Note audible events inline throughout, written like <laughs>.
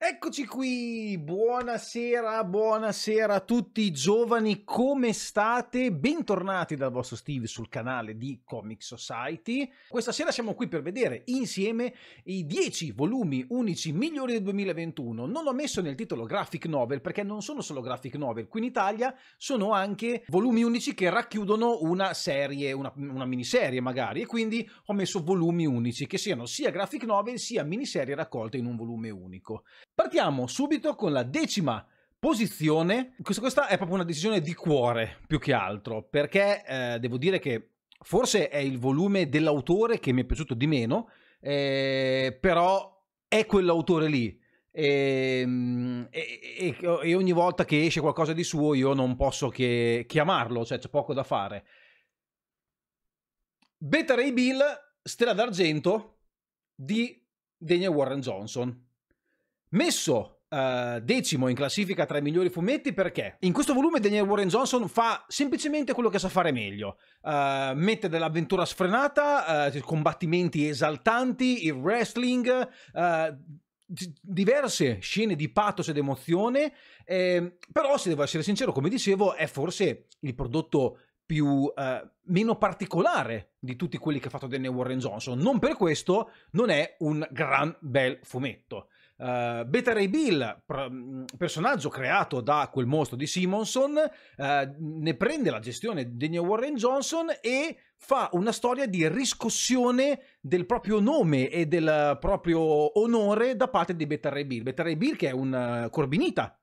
Eccoci qui, buonasera, buonasera a tutti i giovani, come state? Bentornati dal vostro Steve sul canale di Comic Society. Questa sera siamo qui per vedere insieme i 10 volumi unici migliori del 2021. Non ho messo nel titolo graphic novel perché non sono solo graphic novel, qui in Italia sono anche volumi unici che racchiudono una serie, una, una miniserie magari, e quindi ho messo volumi unici che siano sia graphic novel sia miniserie raccolte in un volume unico. Partiamo subito con la decima posizione. Questa è proprio una decisione di cuore più che altro, perché eh, devo dire che forse è il volume dell'autore che mi è piaciuto di meno, eh, però è quell'autore lì. Ehm, e, e, e, ogni volta che esce qualcosa di suo io non posso che chiamarlo, cioè c'è poco da fare. Beta Ray Bill, Stella d'Argento di Daniel Warren Johnson messo uh, decimo in classifica tra i migliori fumetti perché in questo volume Daniel Warren Johnson fa semplicemente quello che sa fare meglio. Uh, mette dell'avventura sfrenata, uh, combattimenti esaltanti, il wrestling, diverse scene di pathos ed emozione, eh, però se devo essere sincero, come dicevo, è forse il prodotto più, eh, meno particolare di tutti quelli che ha fatto Daniel Warren Johnson. Non per questo non è un gran bel fumetto. Uh, eh, Beta Ray Bill, pr- mm, personaggio creato da quel mostro di Simonson, uh, ne prende la gestione di New Warren Johnson e fa una storia di riscossione del proprio nome e del proprio onore da parte di Beta Ray Bill. Beta Ray Bill che è un eh, corbinita,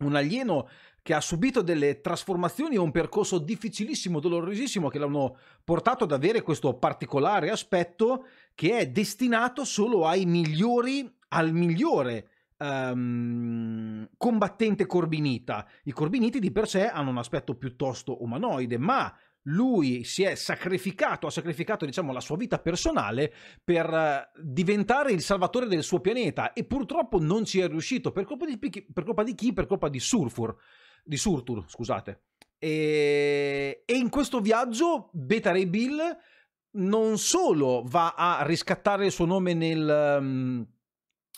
un alieno che ha subito delle trasformazioni e un percorso difficilissimo, dolorosissimo, che l'hanno portato ad avere questo particolare aspetto che è destinato solo ai migliori al migliore um, combattente corbinita. I corbiniti di per sé hanno un aspetto piuttosto umanoide, ma lui si è sacrificato, ha sacrificato diciamo, la sua vita personale per eh, diventare il salvatore del suo pianeta e purtroppo non ci è riuscito per colpa di, per colpa di chi? Per colpa di Surfur, di Surtur, scusate. E, e in questo viaggio Beta Ray Bill non solo va a riscattare il suo nome nel... Um,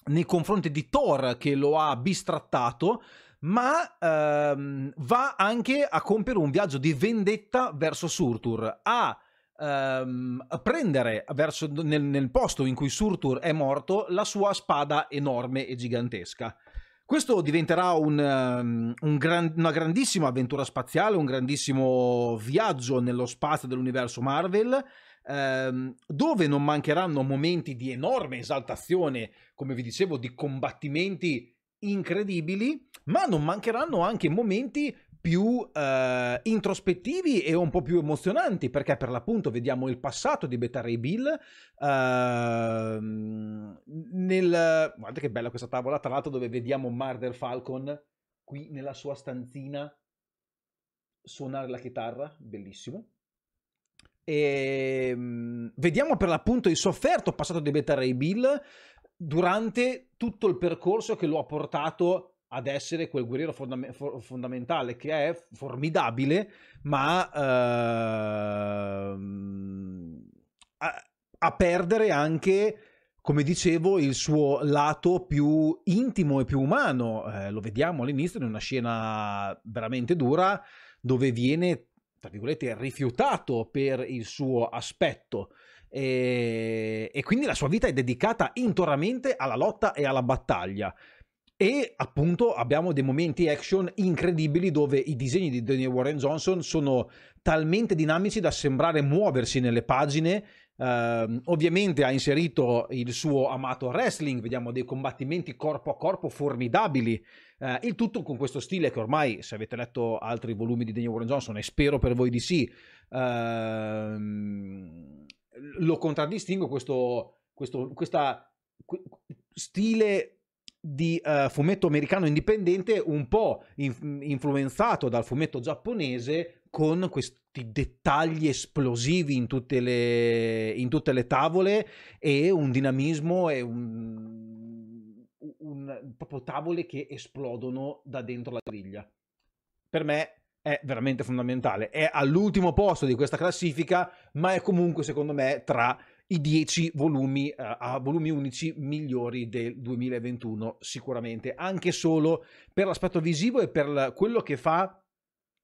nei confronti di Thor che lo ha bistrattato, ma ehm, va anche a compiere un viaggio di vendetta verso Surtur, a, ehm, a prendere verso, nel, nel, posto in cui Surtur è morto la sua spada enorme e gigantesca. Questo diventerà un, ehm, un gran, una grandissima avventura spaziale, un grandissimo viaggio nello spazio dell'universo Marvel ehm, dove non mancheranno momenti di enorme esaltazione, come vi dicevo, di combattimenti incredibili, ma non mancheranno anche momenti più eh, introspettivi e un po' più emozionanti, perché per l'appunto vediamo il passato di Beta Ray Bill. Eh, nel... Guarda che bella questa tavola, tra l'altro, dove vediamo Marder Falcon qui nella sua stanzina suonare la chitarra, bellissimo. E, ehm, vediamo per l'appunto il sofferto passato di Beta Ray Bill durante tutto il percorso che lo ha portato ad essere quel guerriero fondam- fondamentale che è formidabile, ma uh, a-, a perdere anche come dicevo, il suo lato più intimo e più umano. Eh, lo vediamo all'inizio in una scena veramente dura dove viene tra virgolette, rifiutato per il suo aspetto. E, e, quindi la sua vita è dedicata interamente alla lotta e alla battaglia. E appunto abbiamo dei momenti action incredibili dove i disegni di Daniel Warren Johnson sono talmente dinamici da sembrare muoversi nelle pagine Uh, ovviamente ha inserito il suo amato wrestling, vediamo dei combattimenti corpo a corpo formidabili, uh, il tutto con questo stile che ormai, se avete letto altri volumi di Daniel Warren Johnson, e spero per voi di sì, uh, lo contraddistingue questo, questo questa, qu- stile di eh, fumetto americano indipendente un po' in- influenzato dal fumetto giapponese con questi dettagli esplosivi in tutte le, in tutte le tavole e un dinamismo e un, un, proprio tavole che esplodono da dentro la griglia. Per me è veramente fondamentale. È all'ultimo posto di questa classifica, ma è comunque, secondo me, tra i 10 volumi uh, a volumi unici migliori del 2021 sicuramente anche solo per l'aspetto visivo e per la, quello che fa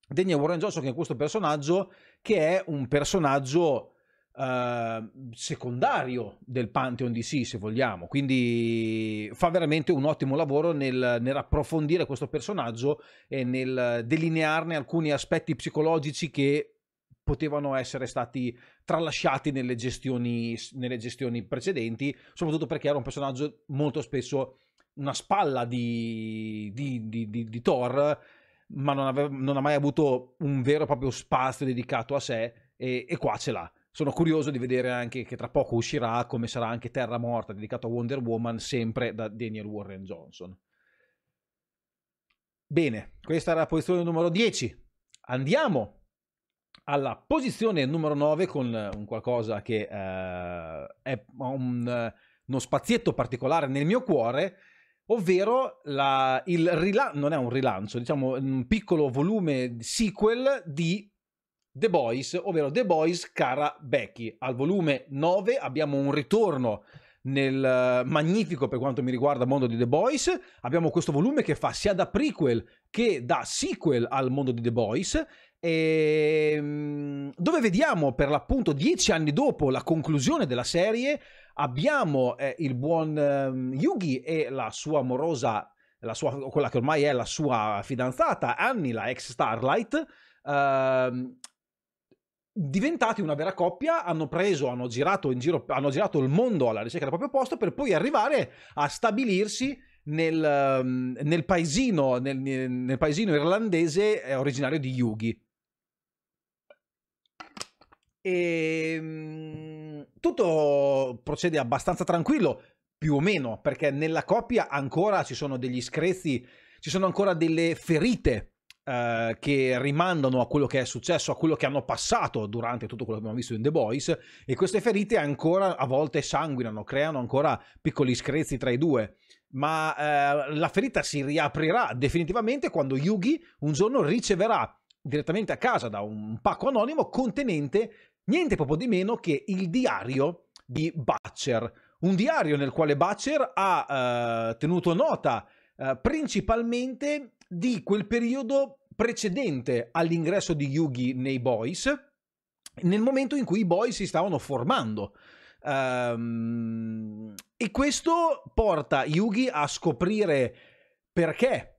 degna Warren Johnson che è questo personaggio che è un personaggio eh, secondario del Pantheon DC se vogliamo quindi fa veramente un ottimo lavoro nel, nel approfondire questo personaggio e nel delinearne alcuni aspetti psicologici che potevano essere stati tralasciati nelle gestioni, nelle gestioni, precedenti, soprattutto perché era un personaggio molto spesso una spalla di, di, di, di Thor ma non, aveva, non, ha mai avuto un vero e proprio spazio dedicato a sé e, e, qua ce l'ha. Sono curioso di vedere anche che tra poco uscirà come sarà anche Terra Morta dedicato a Wonder Woman sempre da Daniel Warren Johnson. Bene, questa era la posizione numero 10. Andiamo alla posizione numero 9 con un qualcosa che eh, è un, uno spazietto particolare nel mio cuore ovvero la, il rilancio, non è un rilancio, diciamo un piccolo volume sequel di The Boys, ovvero The Boys Cara Becky. Al volume 9 abbiamo un ritorno nel eh, magnifico per quanto mi riguarda mondo di The Boys. Abbiamo questo volume che fa sia da prequel che da sequel al mondo di The Boys e, ehm, dove vediamo per l'appunto dieci anni dopo la conclusione della serie abbiamo eh, il buon eh, Yugi e la sua amorosa, la sua, quella che ormai è la sua fidanzata Annie, la ex Starlight, eh, diventati una vera coppia, hanno preso, hanno girato, in giro, hanno girato il mondo alla ricerca del proprio posto per poi arrivare a stabilirsi nel, ehm, nel, paesino, nel, nel, paesino, irlandese eh, originario di Yugi. E, ehm, tutto procede abbastanza tranquillo, più o meno, perché nella coppia ancora ci sono degli screzi, ci sono ancora delle ferite Uh, che rimandano a quello che è successo, a quello che hanno passato durante tutto quello che abbiamo visto in The Boys e queste ferite ancora a volte sanguinano, creano ancora piccoli screzi tra i due. Ma uh, la ferita si riaprirà definitivamente quando Yugi un giorno riceverà direttamente a casa da un pacco anonimo contenente niente proprio di meno che il diario di Butcher, un diario nel quale Butcher ha eh, tenuto nota eh, principalmente di quel periodo precedente all'ingresso di Yugi nei Boys, nel momento in cui i Boys si stavano formando. Um, e questo porta Yugi a scoprire perché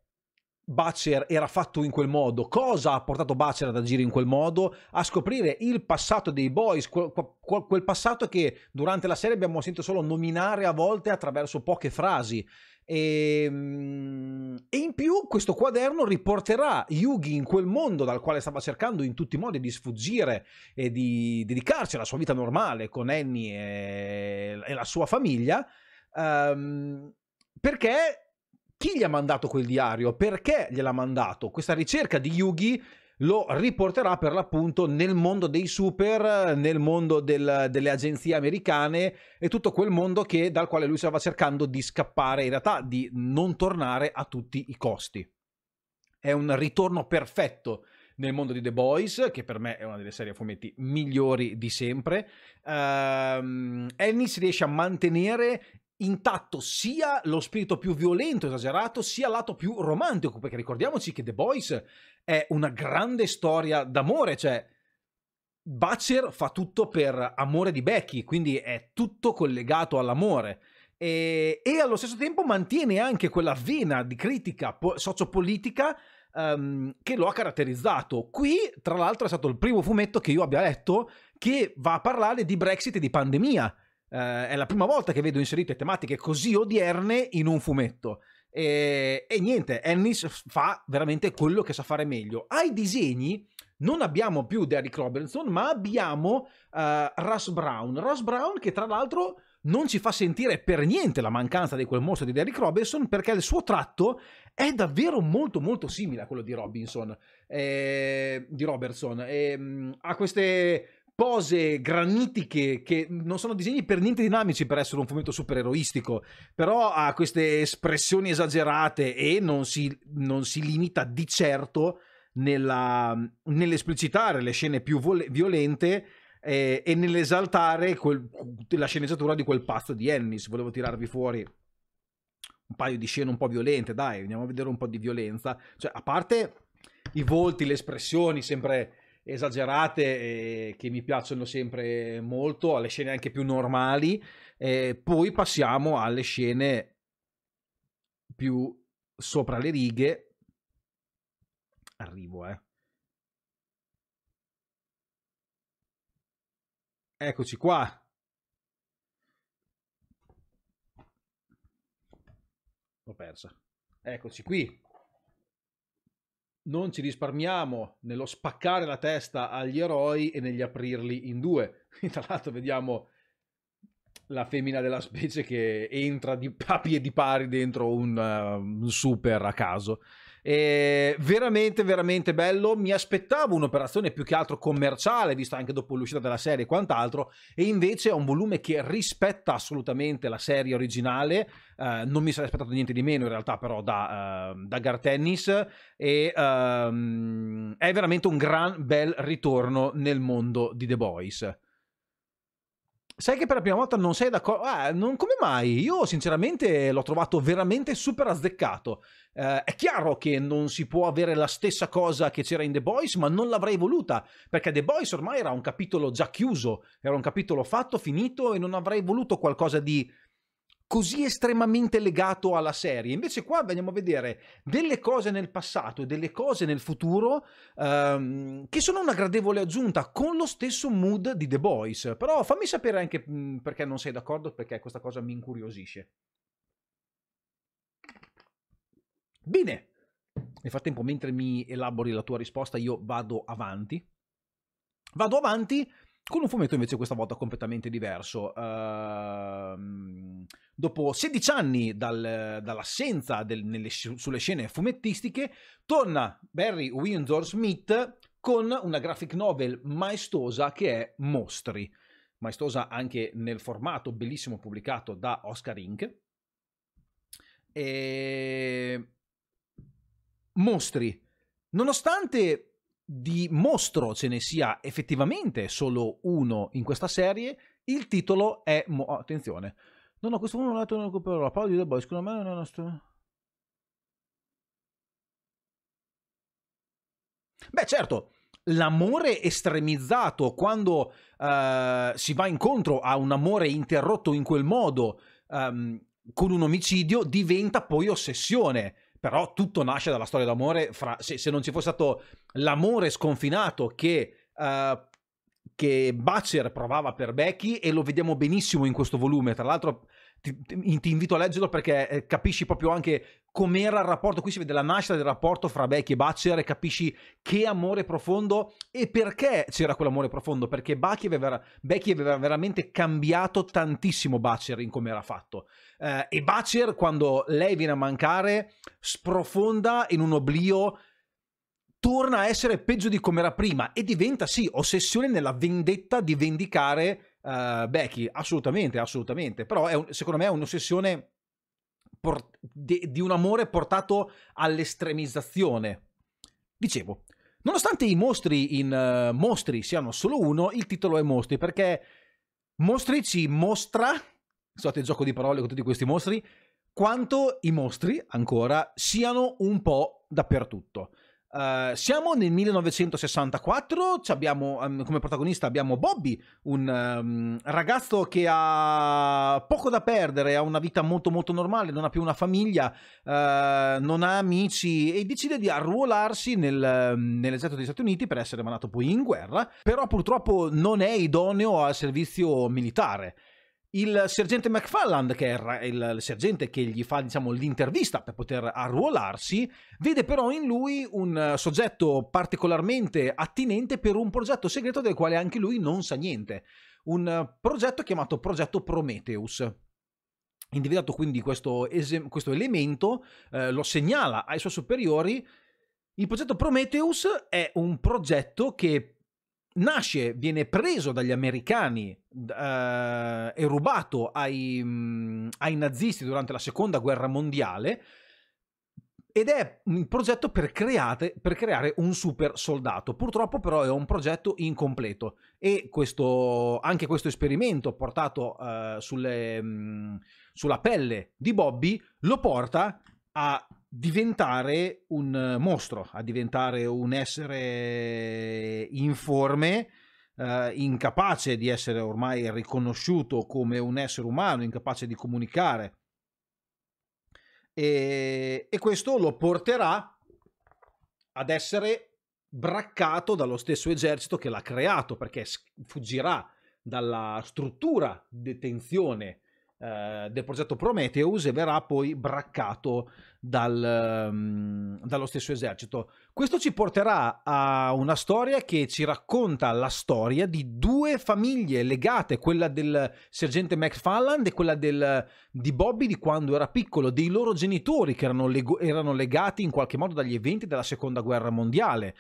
Butcher era fatto in quel modo, cosa ha portato Butcher ad agire in quel modo, a scoprire il passato dei boys, quel, quel passato che durante la serie abbiamo sentito solo nominare a volte attraverso poche frasi. E, ehm, e, in più questo quaderno riporterà Yugi in quel mondo dal quale stava cercando in tutti i modi di sfuggire e di dedicarsi alla sua vita normale con Annie e, e la sua famiglia, um, perché chi gli ha mandato quel diario, perché gliel'ha mandato. Questa ricerca di Yugi lo riporterà per l'appunto nel mondo dei super, nel mondo del, delle agenzie americane e tutto quel mondo che, dal quale lui stava cercando di scappare, in realtà di non tornare a tutti i costi. È un ritorno perfetto nel mondo di The Boys, che per me è una delle serie a fumetti migliori di sempre. Ehm, Ennis ehm, riesce a mantenere intatto sia lo spirito più violento, esagerato, sia il lato più romantico, perché ricordiamoci che The Boys è una grande storia d'amore, cioè Butcher fa tutto per amore di Becky, quindi è tutto collegato all'amore. E, e allo stesso tempo mantiene anche quella vena di critica po- sociopolitica um, che lo ha caratterizzato. Qui, tra l'altro, è stato il primo fumetto che io abbia letto che va a parlare di Brexit e di pandemia eh, è la prima volta che vedo inserite tematiche così odierne in un fumetto. E, e niente, Ennis fa veramente quello che sa fare meglio. Ai disegni non abbiamo più Derrick Robinson, ma abbiamo uh, Russ Brown. Russ Brown che tra l'altro non ci fa sentire per niente la mancanza di quel mostro di Derrick Robinson perché il suo tratto è davvero molto molto simile a quello di Robinson, eh, di Robertson. Eh, ha queste pose granitiche che non sono disegni per niente dinamici per essere un fumetto supereroistico, però ha queste espressioni esagerate e non si, non si limita di certo nella, nell'esplicitare le scene più vol- violente eh, e nell'esaltare quel, la sceneggiatura di quel pazzo di Ennis. Volevo tirarvi fuori un paio di scene un po' violente, dai, andiamo a vedere un po' di violenza. Cioè, a parte i volti, le espressioni, sempre esagerate eh, che mi piacciono sempre molto, alle scene anche più normali, e poi passiamo alle scene più sopra le righe. Arrivo, eh. Eccoci qua. L'ho persa. Eccoci qui non ci risparmiamo nello spaccare la testa agli eroi e negli aprirli in due. <laughs> Tra l'altro vediamo la femmina della specie che entra di papi <laughs> e pari dentro un, uh, un super a caso. E eh, veramente, veramente bello. Mi aspettavo un'operazione più che altro commerciale, vista anche dopo l'uscita della serie e quant'altro, e invece è un volume che rispetta assolutamente la serie originale. Uh, non mi sarei aspettato niente di meno in realtà però da, uh, da Gartennis e um, è veramente un gran bel ritorno nel mondo di The Boys. Sai che per la prima volta non sei d'accordo? Ah, non, come mai? Io sinceramente l'ho trovato veramente super azzeccato. Eh, è chiaro che non si può avere la stessa cosa che c'era in The Boys, ma non l'avrei voluta, perché The Boys ormai era un capitolo già chiuso, era un capitolo fatto, finito e non avrei voluto qualcosa di così estremamente legato alla serie. Invece qua andiamo a vedere delle cose nel passato e delle cose nel futuro ehm, che sono una gradevole aggiunta con lo stesso mood di The Boys. Però fammi sapere anche perché non sei d'accordo, perché questa cosa mi incuriosisce. Bene. Nel frattempo, mentre mi elabori la tua risposta, io vado avanti. Vado avanti con un fumetto invece questa volta completamente diverso. Uh, dopo 16 anni dal, dall'assenza del, nelle, sulle scene fumettistiche, torna Barry Windsor Smith con una graphic novel maestosa che è Mostri. Maestosa anche nel formato bellissimo pubblicato da Oscar Inc. E... Mostri. Nonostante di mostro ce ne sia effettivamente solo uno in questa serie, il titolo è... Mo- oh, attenzione, no no, questo uno non è non recupero la parola di The Boys, secondo me non è una storia... Beh certo, l'amore estremizzato quando uh, si va incontro a un amore interrotto in quel modo um, con un omicidio diventa poi ossessione però tutto nasce dalla storia d'amore, fra, se, se non ci fosse stato l'amore sconfinato che uh, che Butcher provava per Becky e lo vediamo benissimo in questo volume. Tra l'altro ti, ti, invito a leggerlo perché eh, capisci proprio anche com'era il rapporto, qui si vede la nascita del rapporto fra Becky e Butcher e capisci che amore profondo e perché c'era quell'amore profondo, perché Becky aveva, Becky aveva veramente cambiato tantissimo Butcher in come era fatto. Eh, e Bacer, quando lei viene a mancare, sprofonda in un oblio, torna a essere peggio di come era prima e diventa, sì, ossessione nella vendetta di vendicare uh, Becky. Assolutamente, assolutamente. Però un, secondo me è un'ossessione port- di, di un amore portato all'estremizzazione. Dicevo, Nonostante i mostri in uh, Mostri siano solo uno, il titolo è Mostri perché Mostri ci mostra scusate il gioco di parole con tutti questi mostri, quanto i mostri ancora siano un po' dappertutto. Uh, siamo nel 1964, abbiamo, um, come protagonista abbiamo Bobby, un um, ragazzo che ha poco da perdere, ha una vita molto molto normale, non ha più una famiglia, uh, non ha amici e decide di arruolarsi nel, um, nell'esercito degli Stati Uniti per essere mandato poi in guerra, però purtroppo non è idoneo al servizio militare il sergente McFarland, che è il sergente che gli fa diciamo, l'intervista per poter arruolarsi, vede però in lui un soggetto particolarmente attinente per un progetto segreto del quale anche lui non sa niente. Un progetto chiamato Progetto Prometheus individuato quindi questo, esem- questo elemento, eh, lo segnala ai suoi superiori. Il progetto Prometheus è un progetto che nasce, viene preso dagli americani eh, e rubato ai, mm, ai nazisti durante la seconda guerra mondiale ed è un progetto per, create, per, creare un super soldato. Purtroppo però è un progetto incompleto e questo, anche questo esperimento portato uh, sulle, mh, mm, sulla pelle di Bobby lo porta a diventare un eh, mostro, a diventare un essere informe, eh, incapace di essere ormai riconosciuto come un essere umano, incapace di comunicare. E, e questo lo porterà ad essere braccato dallo stesso esercito che l'ha creato, perché fuggirà dalla struttura detenzione eh, del progetto Prometheus e verrà poi braccato dal, um, dallo stesso esercito. Questo ci porterà a una storia che ci racconta la storia di due famiglie legate, quella del sergente McFarland e quella del, di Bobby di quando era piccolo, dei loro genitori che erano, leg- erano legati in qualche modo dagli eventi della seconda guerra mondiale.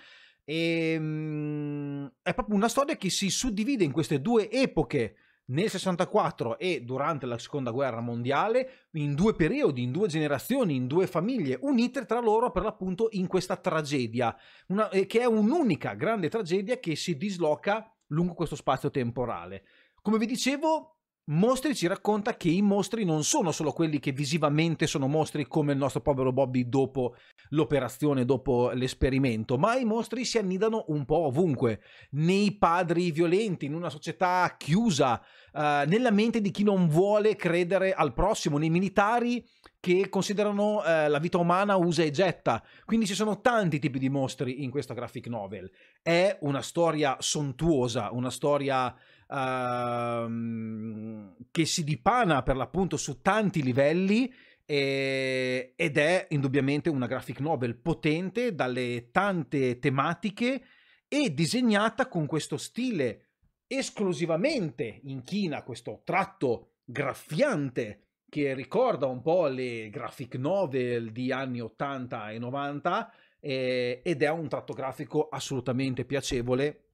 E, um, è proprio una storia che si suddivide in queste due epoche nel 64 e durante la seconda guerra mondiale, in due periodi, in due generazioni, in due famiglie, unite tra loro per l'appunto in questa tragedia, una, eh, che è un'unica grande tragedia che si disloca lungo questo spazio temporale. Come vi dicevo, Mostri ci racconta che i mostri non sono solo quelli che visivamente sono mostri come il nostro povero Bobby dopo l'operazione, dopo l'esperimento, ma i mostri si annidano un po' ovunque, nei padri violenti, in una società chiusa, eh, nella mente di chi non vuole credere al prossimo, nei militari che considerano eh, la vita umana usa e getta. Quindi ci sono tanti tipi di mostri in questa graphic novel. È una storia sontuosa, una storia uh, che si dipana per l'appunto su tanti livelli e, eh, ed è indubbiamente una graphic novel potente dalle tante tematiche e disegnata con questo stile esclusivamente in china, questo tratto graffiante che ricorda un po' le graphic novel di anni 80 e 90 eh, ed è un tratto grafico assolutamente piacevole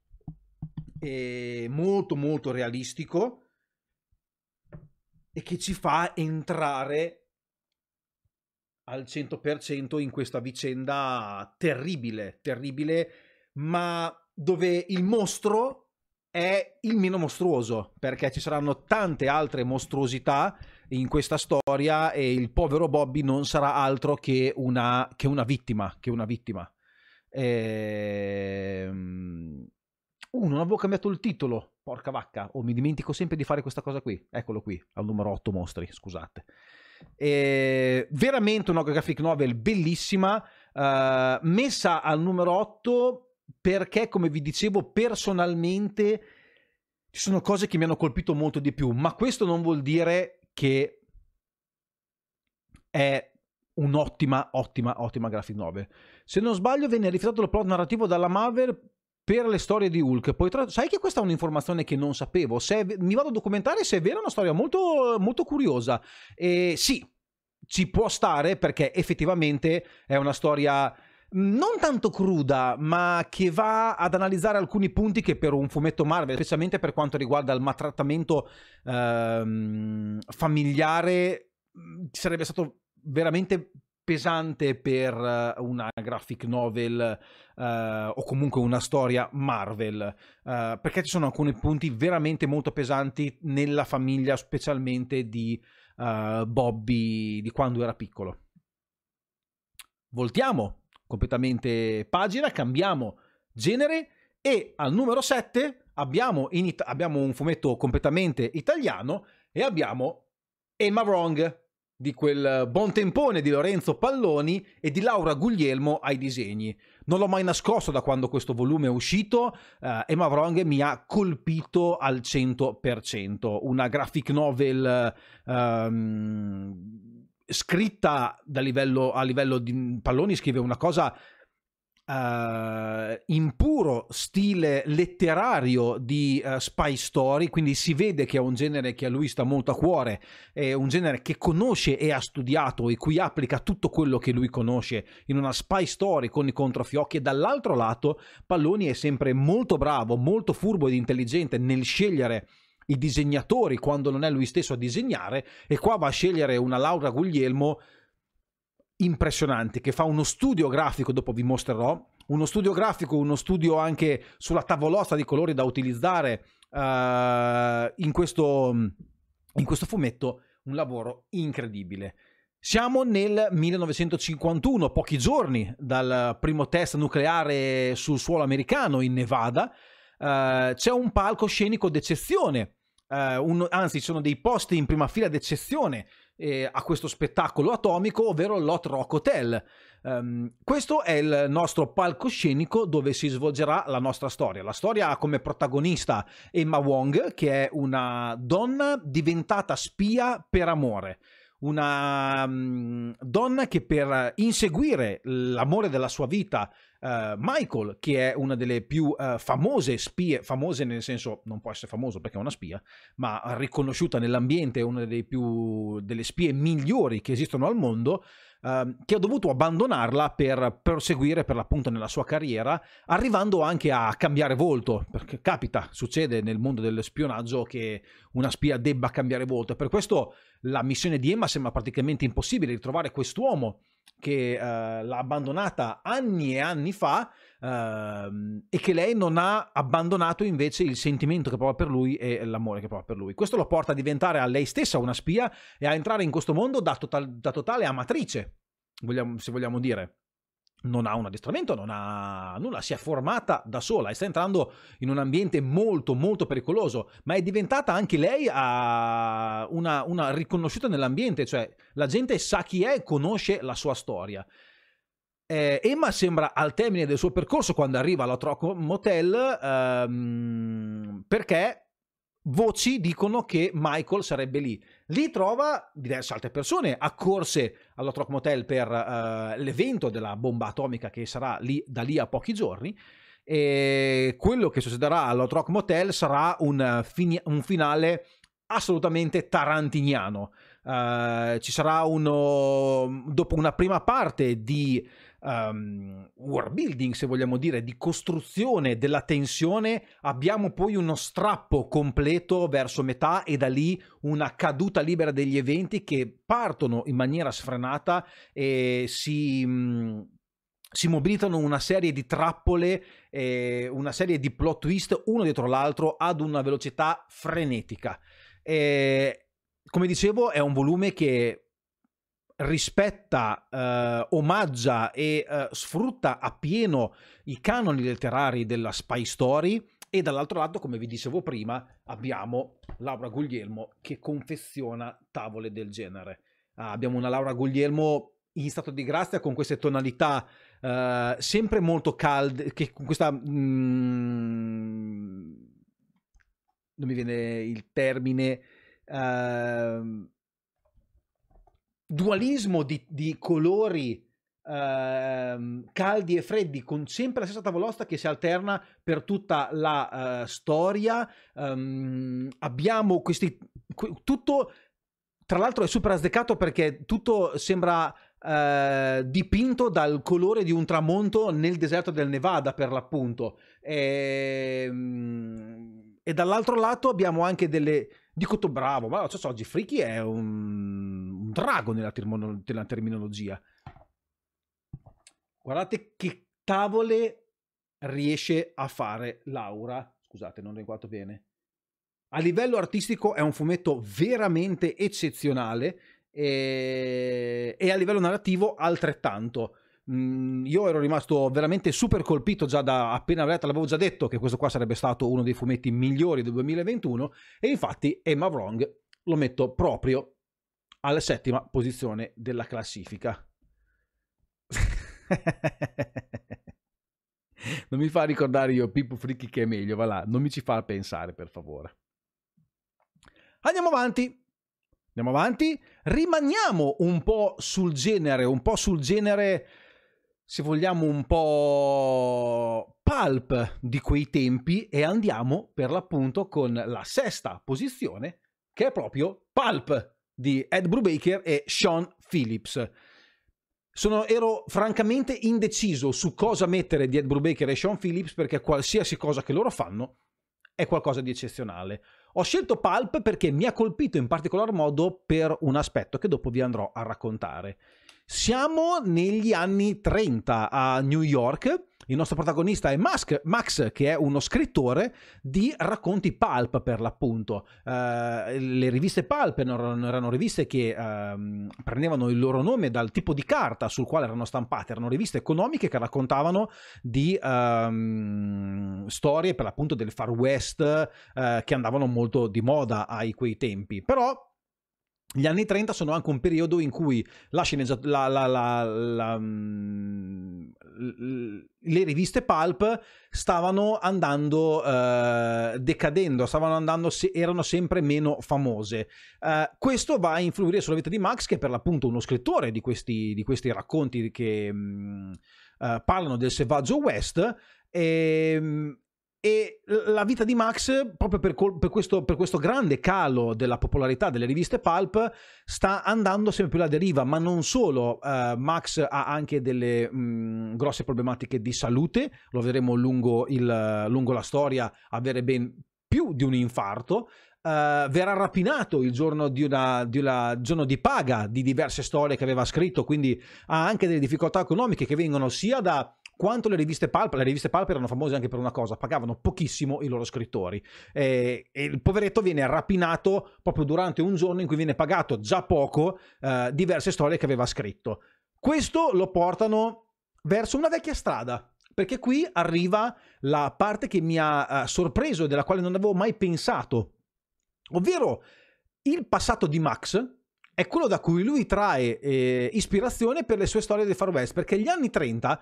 eh, molto molto realistico e che ci fa entrare al 100% in questa vicenda terribile, terribile, ma dove il mostro è il meno mostruoso, perché ci saranno tante altre mostruosità in questa storia e il povero Bobby non sarà altro che una, che una vittima, che una vittima. Ehm Uh, non avevo cambiato il titolo. Porca vacca. Oh, mi dimentico sempre di fare questa cosa qui. Eccolo qui, al numero 8 mostri, scusate. E veramente una graphic novel bellissima, uh, messa al numero 8 perché, come vi dicevo, personalmente ci sono cose che mi hanno colpito molto di più, ma questo non vuol dire che è un'ottima, ottima, ottima graphic novel. Se non sbaglio, venne rifiutato il plot narrativo dalla Marvel per le storie di Hulk. Poi tra... Sai che questa è un'informazione che non sapevo. Se... Mi vado a documentare se è vera, è una storia molto, molto curiosa. E sì, ci può stare perché effettivamente è una storia mm, non tanto cruda, ma che va ad analizzare alcuni punti che per un fumetto Marvel, specialmente per quanto riguarda il maltrattamento ehm, familiare, mm, sarebbe stato veramente pesante per eh, una graphic novel uh, o comunque una storia Marvel, uh, perché ci sono alcuni punti veramente molto pesanti nella famiglia, specialmente di uh, Bobby di quando era piccolo. Voltiamo completamente pagina, cambiamo genere e al numero 7 abbiamo, abbiamo un fumetto completamente italiano e abbiamo Emma Wrong di quel buon tempone di Lorenzo Palloni e di Laura Guglielmo ai disegni. Non l'ho mai nascosto da quando questo volume è uscito eh, e Mavrong mi ha colpito al 100%. Una graphic novel ehm, scritta livello, a livello di... Palloni scrive una cosa uh, puro stile letterario di uh, spy story, quindi si vede che è un genere che a lui sta molto a cuore, è un genere che conosce e ha studiato e cui applica tutto quello che lui conosce in una spy story con i controfiocchi e dall'altro lato Palloni è sempre molto bravo, molto furbo ed intelligente nel scegliere i disegnatori quando non è lui stesso a disegnare e qua va a scegliere una Laura Guglielmo impressionante, che fa uno studio grafico, dopo vi mostrerò, uno studio grafico, uno studio anche sulla tavolozza di colori da utilizzare uh, in, questo, in questo fumetto, un lavoro incredibile. Siamo nel 1951, pochi giorni dal primo test nucleare sul suolo americano in Nevada, uh, c'è un palcoscenico d'eccezione, uh, un, anzi ci sono dei posti in prima fila d'eccezione eh, a questo spettacolo atomico, ovvero l'Hot Rock Hotel. Um, questo è il nostro palcoscenico dove si svolgerà la nostra storia. La storia ha come protagonista Emma Wong, che è una donna diventata spia per amore una um, donna che per inseguire l'amore della sua vita uh, Michael, che è una delle più uh, famose spie, famose nel senso non può essere famoso perché è una spia, ma riconosciuta nell'ambiente, è una più, delle spie migliori che esistono al mondo, Ehm, che ha dovuto abbandonarla per proseguire per l'appunto nella sua carriera, arrivando anche a cambiare volto, perché capita, succede nel mondo dello spionaggio che una spia debba cambiare volto, e per questo la missione di Emma sembra praticamente impossibile ritrovare quest'uomo che eh, l'ha abbandonata anni e anni fa Ehm, e che lei non ha abbandonato invece il sentimento che prova per lui e l'amore che prova per lui. Questo lo porta a diventare a lei stessa una spia e a entrare in questo mondo da, total, da totale amatrice, vogliamo, se vogliamo dire non ha un addestramento, non ha nulla, si è formata da sola e sta entrando in un ambiente molto molto pericoloso, ma è diventata anche lei ah, una, una riconosciuta nell'ambiente, cioè la gente sa chi è e conosce la sua storia. Eh, Emma sembra al termine del suo percorso quando arriva alla Troco Motel ehm, perché voci dicono che Michael sarebbe lì. Lì trova diverse altre persone accorse alla Troco Motel per eh, l'evento della bomba atomica che sarà lì, da lì a pochi giorni e quello che succederà all'Otrock Motel sarà un, fini- un, finale assolutamente tarantiniano. Uh, ci sarà uno, dopo una prima parte di um, world building, se vogliamo dire, di costruzione della tensione, abbiamo poi uno strappo completo verso metà e da lì una caduta libera degli eventi che partono in maniera sfrenata e si... Um, si mobilitano una serie di trappole, eh, una serie di plot twist uno dietro l'altro ad una velocità frenetica. E, come dicevo, è un volume che rispetta, eh, omaggia e eh, sfrutta appieno i canoni letterari della spy story e dall'altro lato, come vi dicevo prima, abbiamo Laura Guglielmo che confeziona tavole del genere. Ah, abbiamo una Laura Guglielmo in stato di grazia con queste tonalità eh, sempre molto calde, che con questa... Mm, non mi viene il termine... Uh, dualismo di, di colori Uh, caldi e freddi con sempre la stessa tavolozza che si alterna per tutta la uh, storia um, abbiamo questi tutto tra l'altro è super azzeccato perché tutto sembra uh, dipinto dal colore di un tramonto nel deserto del Nevada per l'appunto e, ehm, e dall'altro lato abbiamo anche delle dico bravo ma so oggi Freaky è un drago nella, termo- nella terminologia. Guardate che tavole riesce a fare Laura. Scusate, non l'ho inquadrato bene. A livello artistico è un fumetto veramente eccezionale e, eh, e a livello narrativo altrettanto. Mm, io ero rimasto veramente super colpito già da appena letto, l'avevo già detto che questo qua sarebbe stato uno dei fumetti migliori del 2021 e infatti Emma Wrong lo metto proprio alla settima posizione della classifica. <laughs> non mi fa ricordare io Pippo Fricchi che è meglio, va là, non mi ci fa pensare per favore. Andiamo avanti. Andiamo avanti, rimaniamo un po' sul genere, un po' sul genere se vogliamo un po' pulp di quei tempi e andiamo per l'appunto con la sesta posizione che è proprio pulp di Ed Brubaker e Sean Phillips. Sono, ero francamente indeciso su cosa mettere di Ed Brubaker e Sean Phillips perché qualsiasi cosa che loro fanno è qualcosa di eccezionale. Ho scelto Pulp perché mi ha colpito in particolar modo per un aspetto che dopo vi andrò a raccontare. Siamo negli anni 30 a New York il nostro protagonista è Musk, Max, che è uno scrittore di racconti pulp per l'appunto. Uh, le riviste pulp erano, erano riviste che uh, prendevano il loro nome dal tipo di carta sul quale erano stampate, erano riviste economiche che raccontavano di um, storie per l'appunto del Far West uh, che andavano molto di moda ai quei tempi. Però gli anni 30 sono anche un periodo in cui la sceneggiatura, la, la, la, mm, le riviste pulp stavano andando eh, decadendo, stavano andando, erano sempre meno famose. Eh, questo va a influire sulla vita di Max, che è per l'appunto uno scrittore di questi, di questi racconti che mh, mm, eh, parlano del selvaggio West. E, ehm, e la vita di Max, proprio per, col- per, questo, per, questo, grande calo della popolarità delle riviste pulp, sta andando sempre più alla deriva, ma non solo. Uh, Max ha anche delle mh, mm, grosse problematiche di salute, lo vedremo lungo, il, lungo la storia, avere ben più di un infarto, Uh, verrà rapinato il giorno di, una, di una, giorno di paga di diverse storie che aveva scritto, quindi ha anche delle difficoltà economiche che vengono sia da quanto le riviste Pulp, le riviste Pulp erano famose anche per una cosa, pagavano pochissimo i loro scrittori eh, e il poveretto viene rapinato proprio durante un giorno in cui viene pagato già poco eh, diverse storie che aveva scritto. Questo lo portano verso una vecchia strada, perché qui arriva la parte che mi ha uh, sorpreso e della quale non avevo mai pensato, ovvero il passato di Max è quello da cui lui trae eh, ispirazione per le sue storie del Far West, perché gli anni 30,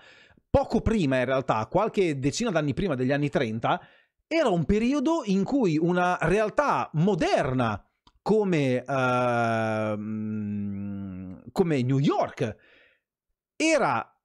poco prima in realtà, qualche decina d'anni prima degli anni 30, era un periodo in cui una realtà moderna come, uh, come New York era,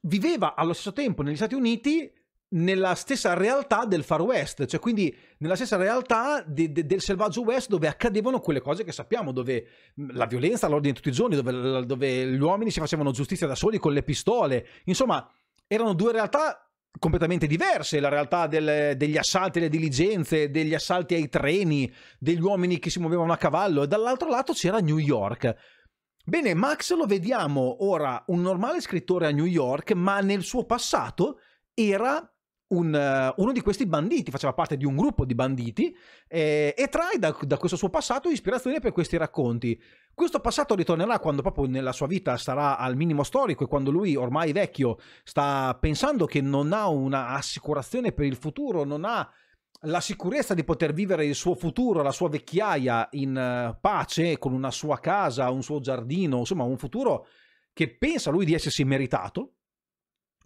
viveva allo stesso tempo negli Stati Uniti nella stessa realtà del Far West, cioè quindi nella stessa realtà de, de, del selvaggio West dove accadevano quelle cose che sappiamo, dove la violenza all'ordine di tutti i giorni, dove, dove gli uomini si facevano giustizia da soli con le pistole, insomma erano due realtà completamente diverse, la realtà del, degli assalti alle diligenze, degli assalti ai treni, degli uomini che si muovevano a cavallo e dall'altro lato c'era New York. Bene, Max lo vediamo ora un normale scrittore a New York, ma nel suo passato era un, eh, uno di questi banditi, faceva parte di un gruppo di banditi eh, e trae da, da, questo suo passato ispirazione per questi racconti. Questo passato ritornerà quando proprio nella sua vita sarà al minimo storico e quando lui, ormai vecchio, sta pensando che non ha un'assicurazione per il futuro, non ha la sicurezza di poter vivere il suo futuro, la sua vecchiaia in eh, pace, con una sua casa, un suo giardino, insomma un futuro che pensa lui di essersi meritato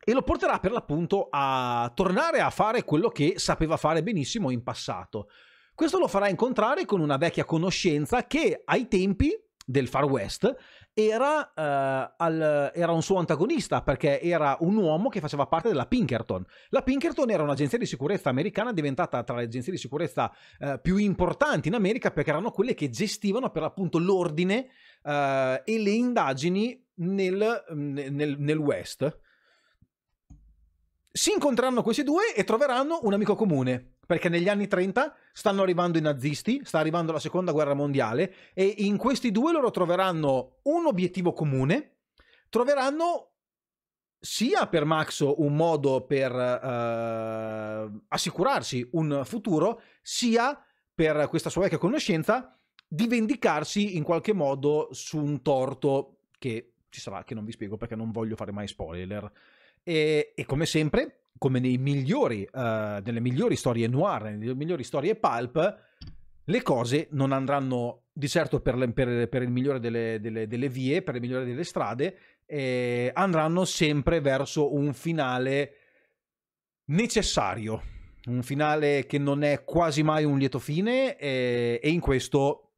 e lo porterà per l'appunto a tornare a fare quello che sapeva fare benissimo in passato. Questo lo farà incontrare con una vecchia conoscenza che ai tempi del Far West era, eh, al, era, un suo antagonista perché era un uomo che faceva parte della Pinkerton. La Pinkerton era un'agenzia di sicurezza americana diventata tra le agenzie di sicurezza eh, più importanti in America perché erano quelle che gestivano per l'appunto l'ordine eh, e le indagini nel, nel, nel West si incontreranno questi due e troveranno un amico comune, perché negli anni 30 stanno arrivando i nazisti, sta arrivando la seconda guerra mondiale e in questi due loro troveranno un obiettivo comune, troveranno sia per Max un modo per uh, assicurarsi un futuro, sia per questa sua vecchia conoscenza di vendicarsi in qualche modo su un torto che ci sarà, che non vi spiego perché non voglio fare mai spoiler. E, e come sempre, come nei migliori, uh, nelle migliori storie noir, nelle migliori storie pulp, le cose non andranno di certo per, le, per, per il migliore delle, delle, delle, vie, per il migliore delle strade, eh, andranno sempre verso un finale necessario, un finale che non è quasi mai un lieto fine eh, e in questo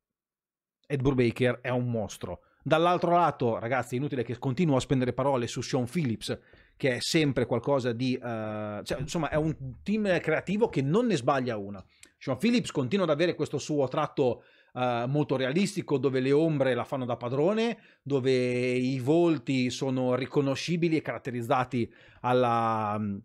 Ed Burbaker è un mostro. Dall'altro lato, ragazzi, è inutile che continuo a spendere parole su Sean Phillips, che è sempre qualcosa di... Uh, cioè, insomma, è un team creativo che non ne sbaglia una. Sean Phillips continua ad avere questo suo tratto uh, molto realistico, dove le ombre la fanno da padrone, dove i volti sono riconoscibili e caratterizzati alla... Um,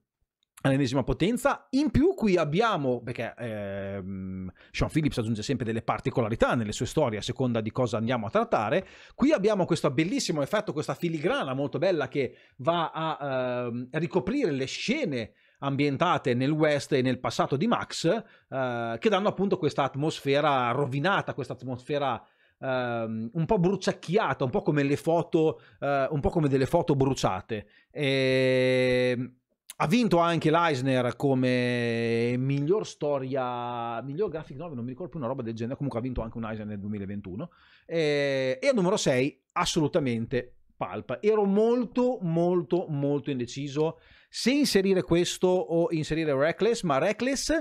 all'ennesima potenza. In più qui abbiamo, perché ehm, Sean Phillips aggiunge sempre delle particolarità nelle sue storie a seconda di cosa andiamo a trattare, qui abbiamo questo bellissimo effetto, questa filigrana molto bella che va a ehm, ricoprire le scene ambientate nel West e nel passato di Max, eh, che danno appunto questa atmosfera rovinata, questa atmosfera Um, un po' bruciacchiata, un po' come le foto, uh, un po' come delle foto bruciate. E... Ehm, ha vinto anche l'Eisner come miglior storia, miglior graphic novel, non mi ricordo più una roba del genere, comunque ha vinto anche un Eisner nel 2021. Eh, e, e al numero 6, assolutamente Palpa. Ero molto, molto, molto indeciso se inserire questo o inserire Reckless, ma Reckless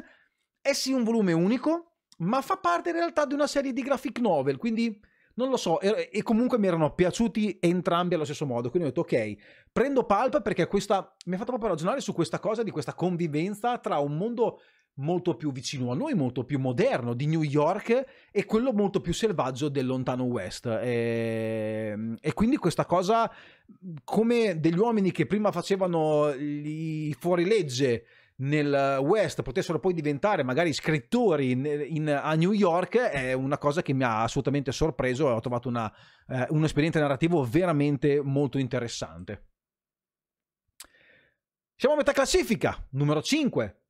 è sì un volume unico, ma fa parte in realtà di una serie di graphic novel, quindi non lo so, e, e comunque mi erano piaciuti entrambi allo stesso modo, quindi ho detto ok, prendo Pulp perché questa, mi ha fatto proprio ragionare su questa cosa di questa convivenza tra un mondo molto più vicino a noi, molto più moderno di New York e quello molto più selvaggio del lontano West. E, ehm, e quindi questa cosa, come degli uomini che prima facevano i fuorilegge nel West potessero poi diventare magari scrittori in, in, a New York è una cosa che mi ha assolutamente sorpreso e ho trovato una, eh, un'esperienza narrativa veramente molto interessante. Siamo a metà classifica, numero 5.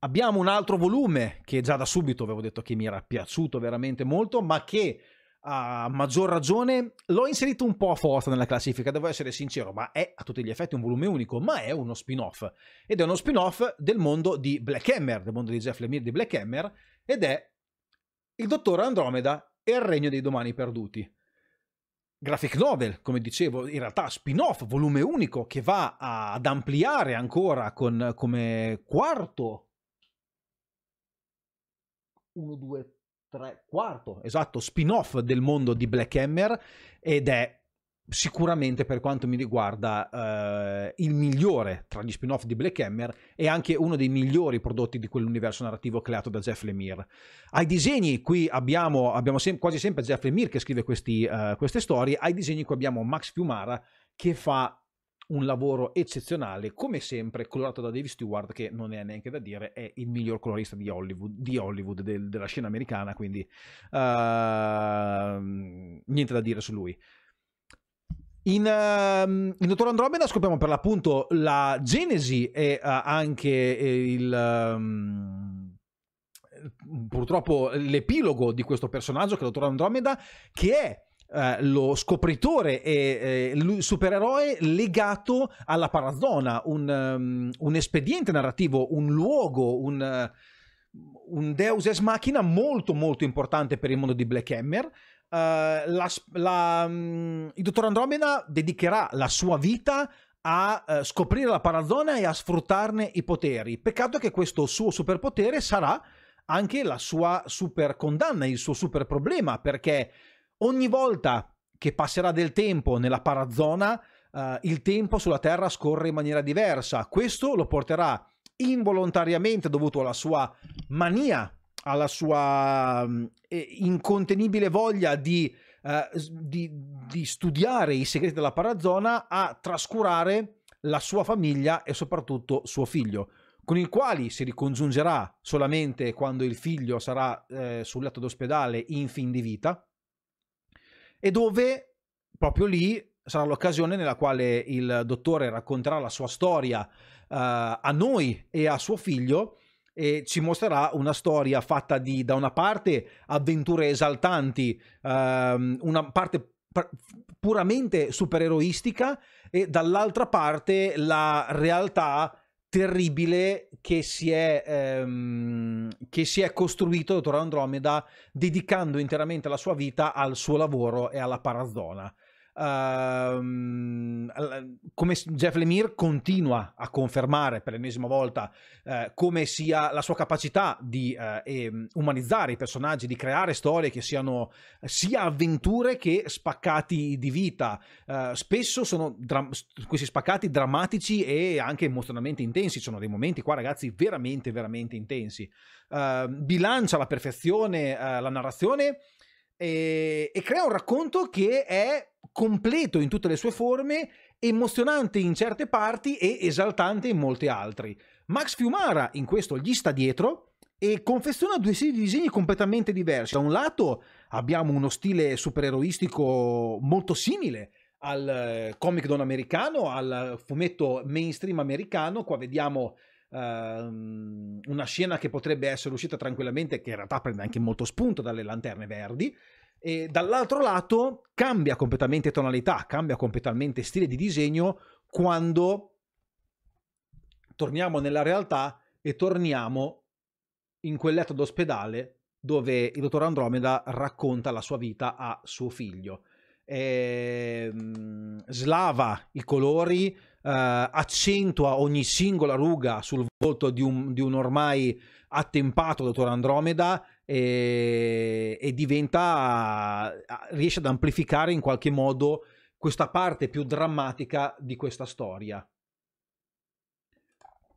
Abbiamo un altro volume che già da subito avevo detto che mi era piaciuto veramente molto, ma che a maggior ragione l'ho inserito un po' a forza nella classifica, devo essere sincero, ma è a tutti gli effetti un volume unico, ma è uno spin-off. Ed è uno spin-off del mondo di Black Hammer, del mondo di Jeff Lemire di Black Hammer, ed è Il Dottore Andromeda e il Regno dei Domani Perduti. Graphic novel, come dicevo, in realtà spin-off, volume unico, che va ad ampliare ancora con, come quarto 1, 2, tre, quarto, esatto, spin-off del mondo di Black Hammer ed è sicuramente per quanto mi riguarda eh, il migliore tra gli spin-off di Black Hammer e anche uno dei migliori prodotti di quell'universo narrativo creato da Jeff Lemire. Ai disegni qui abbiamo, abbiamo sem- quasi sempre Jeff Lemire che scrive questi, uh, queste storie, ai disegni qui abbiamo Max Fiumara che fa un lavoro eccezionale, come sempre colorato da Dave Stewart, che non è neanche da dire, è il miglior colorista di Hollywood, di Hollywood del, della scena americana, quindi uh, niente da dire su lui. In, uh, in Dottor Andromeda scopriamo per l'appunto la genesi e uh, anche eh, il... Um, purtroppo l'epilogo di questo personaggio che è il Dottor Andromeda, che è eh, lo scopritore e eh, supereroe legato alla Parazona, un, um, un, espediente narrativo, un luogo, un, uh, un deus ex machina molto molto importante per il mondo di Black Hammer. Uh, la, la, um, il dottor Andromeda dedicherà la sua vita a uh, scoprire la parazona e a sfruttarne i poteri. Peccato che questo suo superpotere sarà anche la sua super condanna, il suo super problema, perché Ogni volta che passerà del tempo nella parazona, eh, il tempo sulla Terra scorre in maniera diversa. Questo lo porterà involontariamente, dovuto alla sua mania, alla sua eh, incontenibile voglia di, eh, di, di studiare i segreti della parazona, a trascurare la sua famiglia e soprattutto suo figlio con il quale si ricongiungerà solamente quando il figlio sarà eh, sul letto d'ospedale in fin di vita, e dove proprio lì sarà l'occasione nella quale il dottore racconterà la sua storia uh, a noi e a suo figlio e ci mostrerà una storia fatta di, da una parte, avventure esaltanti, uh, una parte puramente supereroistica e dall'altra parte la realtà terribile che si è, ehm, che si è costruito Dottor Andromeda dedicando interamente la sua vita al suo lavoro e alla parazona. Ehm, come Jeff Lemire continua a confermare per l'ennesima volta uh, come sia la sua capacità di uh, eh, ehm, umanizzare i personaggi, di creare storie che siano eh, sia avventure che spaccati di vita. Eh, spesso sono dra- questi spaccati drammatici e anche emozionalmente intensi, sono dei momenti qua ragazzi veramente veramente intensi. Ehm, bilancia alla perfezione la narrazione e, ehm, e crea un racconto che è completo in tutte le sue forme, emozionante in certe parti e esaltante in molte altre. Max Fiumara in questo gli sta dietro e confeziona due stili di disegni completamente diversi. Da un lato abbiamo uno stile supereroistico molto simile al eh, comic don americano, al fumetto mainstream americano, qua vediamo um, una scena che potrebbe essere uscita tranquillamente, che in realtà prende anche molto spunto dalle lanterne verdi, e dall'altro lato cambia completamente tonalità, cambia completamente stile di disegno quando torniamo nella realtà e torniamo in quel letto d'ospedale dove il dottor Andromeda racconta la sua vita a suo figlio eh, slava i colori, eh, accentua ogni singola ruga sul volto di un, di un ormai attempato dottor Andromeda e, e diventa, riesce ad amplificare in qualche modo questa parte più drammatica di questa storia.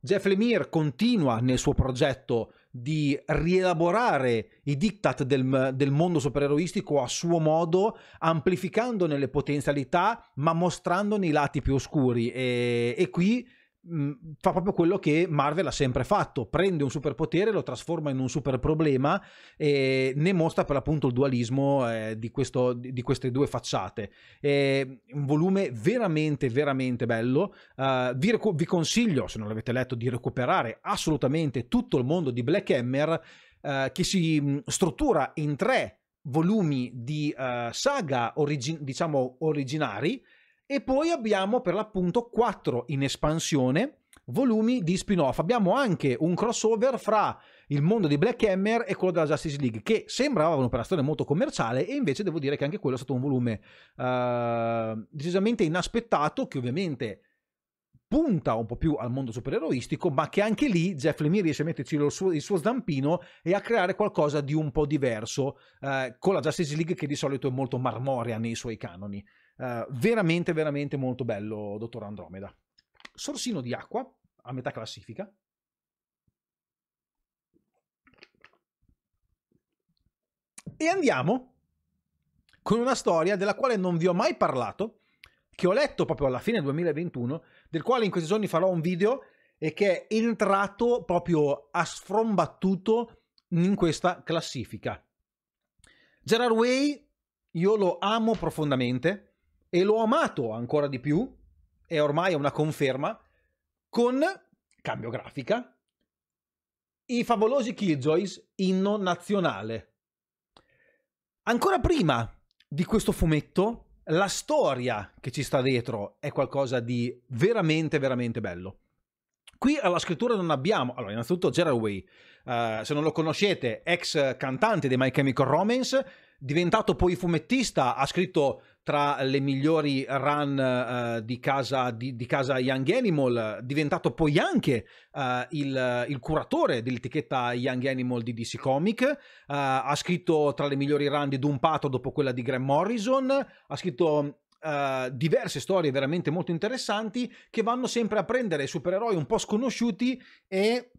Jeff Lemire continua nel suo progetto di rielaborare i diktat del, del, mondo supereroistico a suo modo, amplificandone le potenzialità, ma mostrandone i lati più oscuri. E, e qui Mhmm, fa proprio quello che Marvel ha sempre fatto, prende un superpotere, lo trasforma in un super problema e ne mostra per l'appunto il dualismo eh, di, questo, di, queste due facciate. È un volume veramente, veramente bello. Uh, vi, recu- vi, consiglio, se non l'avete letto, di recuperare assolutamente tutto il mondo di Black Hammer uh, che si mhmm, struttura in tre volumi di uh, saga origi- diciamo originari e poi abbiamo per l'appunto 4 in espansione volumi di spin-off. Abbiamo anche un crossover fra il mondo di Black Hammer e quello della Justice League, che sembrava un'operazione molto commerciale e invece devo dire che anche quello è stato un volume uh, decisamente inaspettato, che ovviamente punta un po' più al mondo supereroistico, ma che anche lì Jeff Lemire riesce a metterci suo, il suo zampino e a creare qualcosa di un po' diverso eh, con la Justice League che di solito è molto marmorea nei suoi canoni. Eh, veramente, veramente molto bello, Dottor Andromeda. Sorsino di acqua, a metà classifica. E andiamo con una storia della quale non vi ho mai parlato, che ho letto proprio alla fine 2021, del quale in questi giorni farò un video e che è entrato proprio a sfrombattuto in questa classifica. Gerard Way, io lo amo profondamente, e l'ho amato ancora di più, e ormai è una conferma, con, cambio grafica, i favolosi Killjoys inno nazionale. Ancora prima di questo fumetto, la storia che ci sta dietro è qualcosa di veramente, veramente bello. Qui alla scrittura non abbiamo, allora innanzitutto Geraldway, uh, eh, se non lo conoscete, ex cantante dei My Chemical Romance, diventato poi fumettista, ha scritto tra le migliori run uh, di, casa, di, di, casa, Young Animal, diventato poi anche uh, il, il, curatore dell'etichetta Young Animal di DC Comic, uh, ha scritto tra le migliori run di Doom Pato dopo quella di Graham Morrison, ha scritto Uh, diverse storie veramente molto interessanti che vanno sempre a prendere supereroi un po' sconosciuti e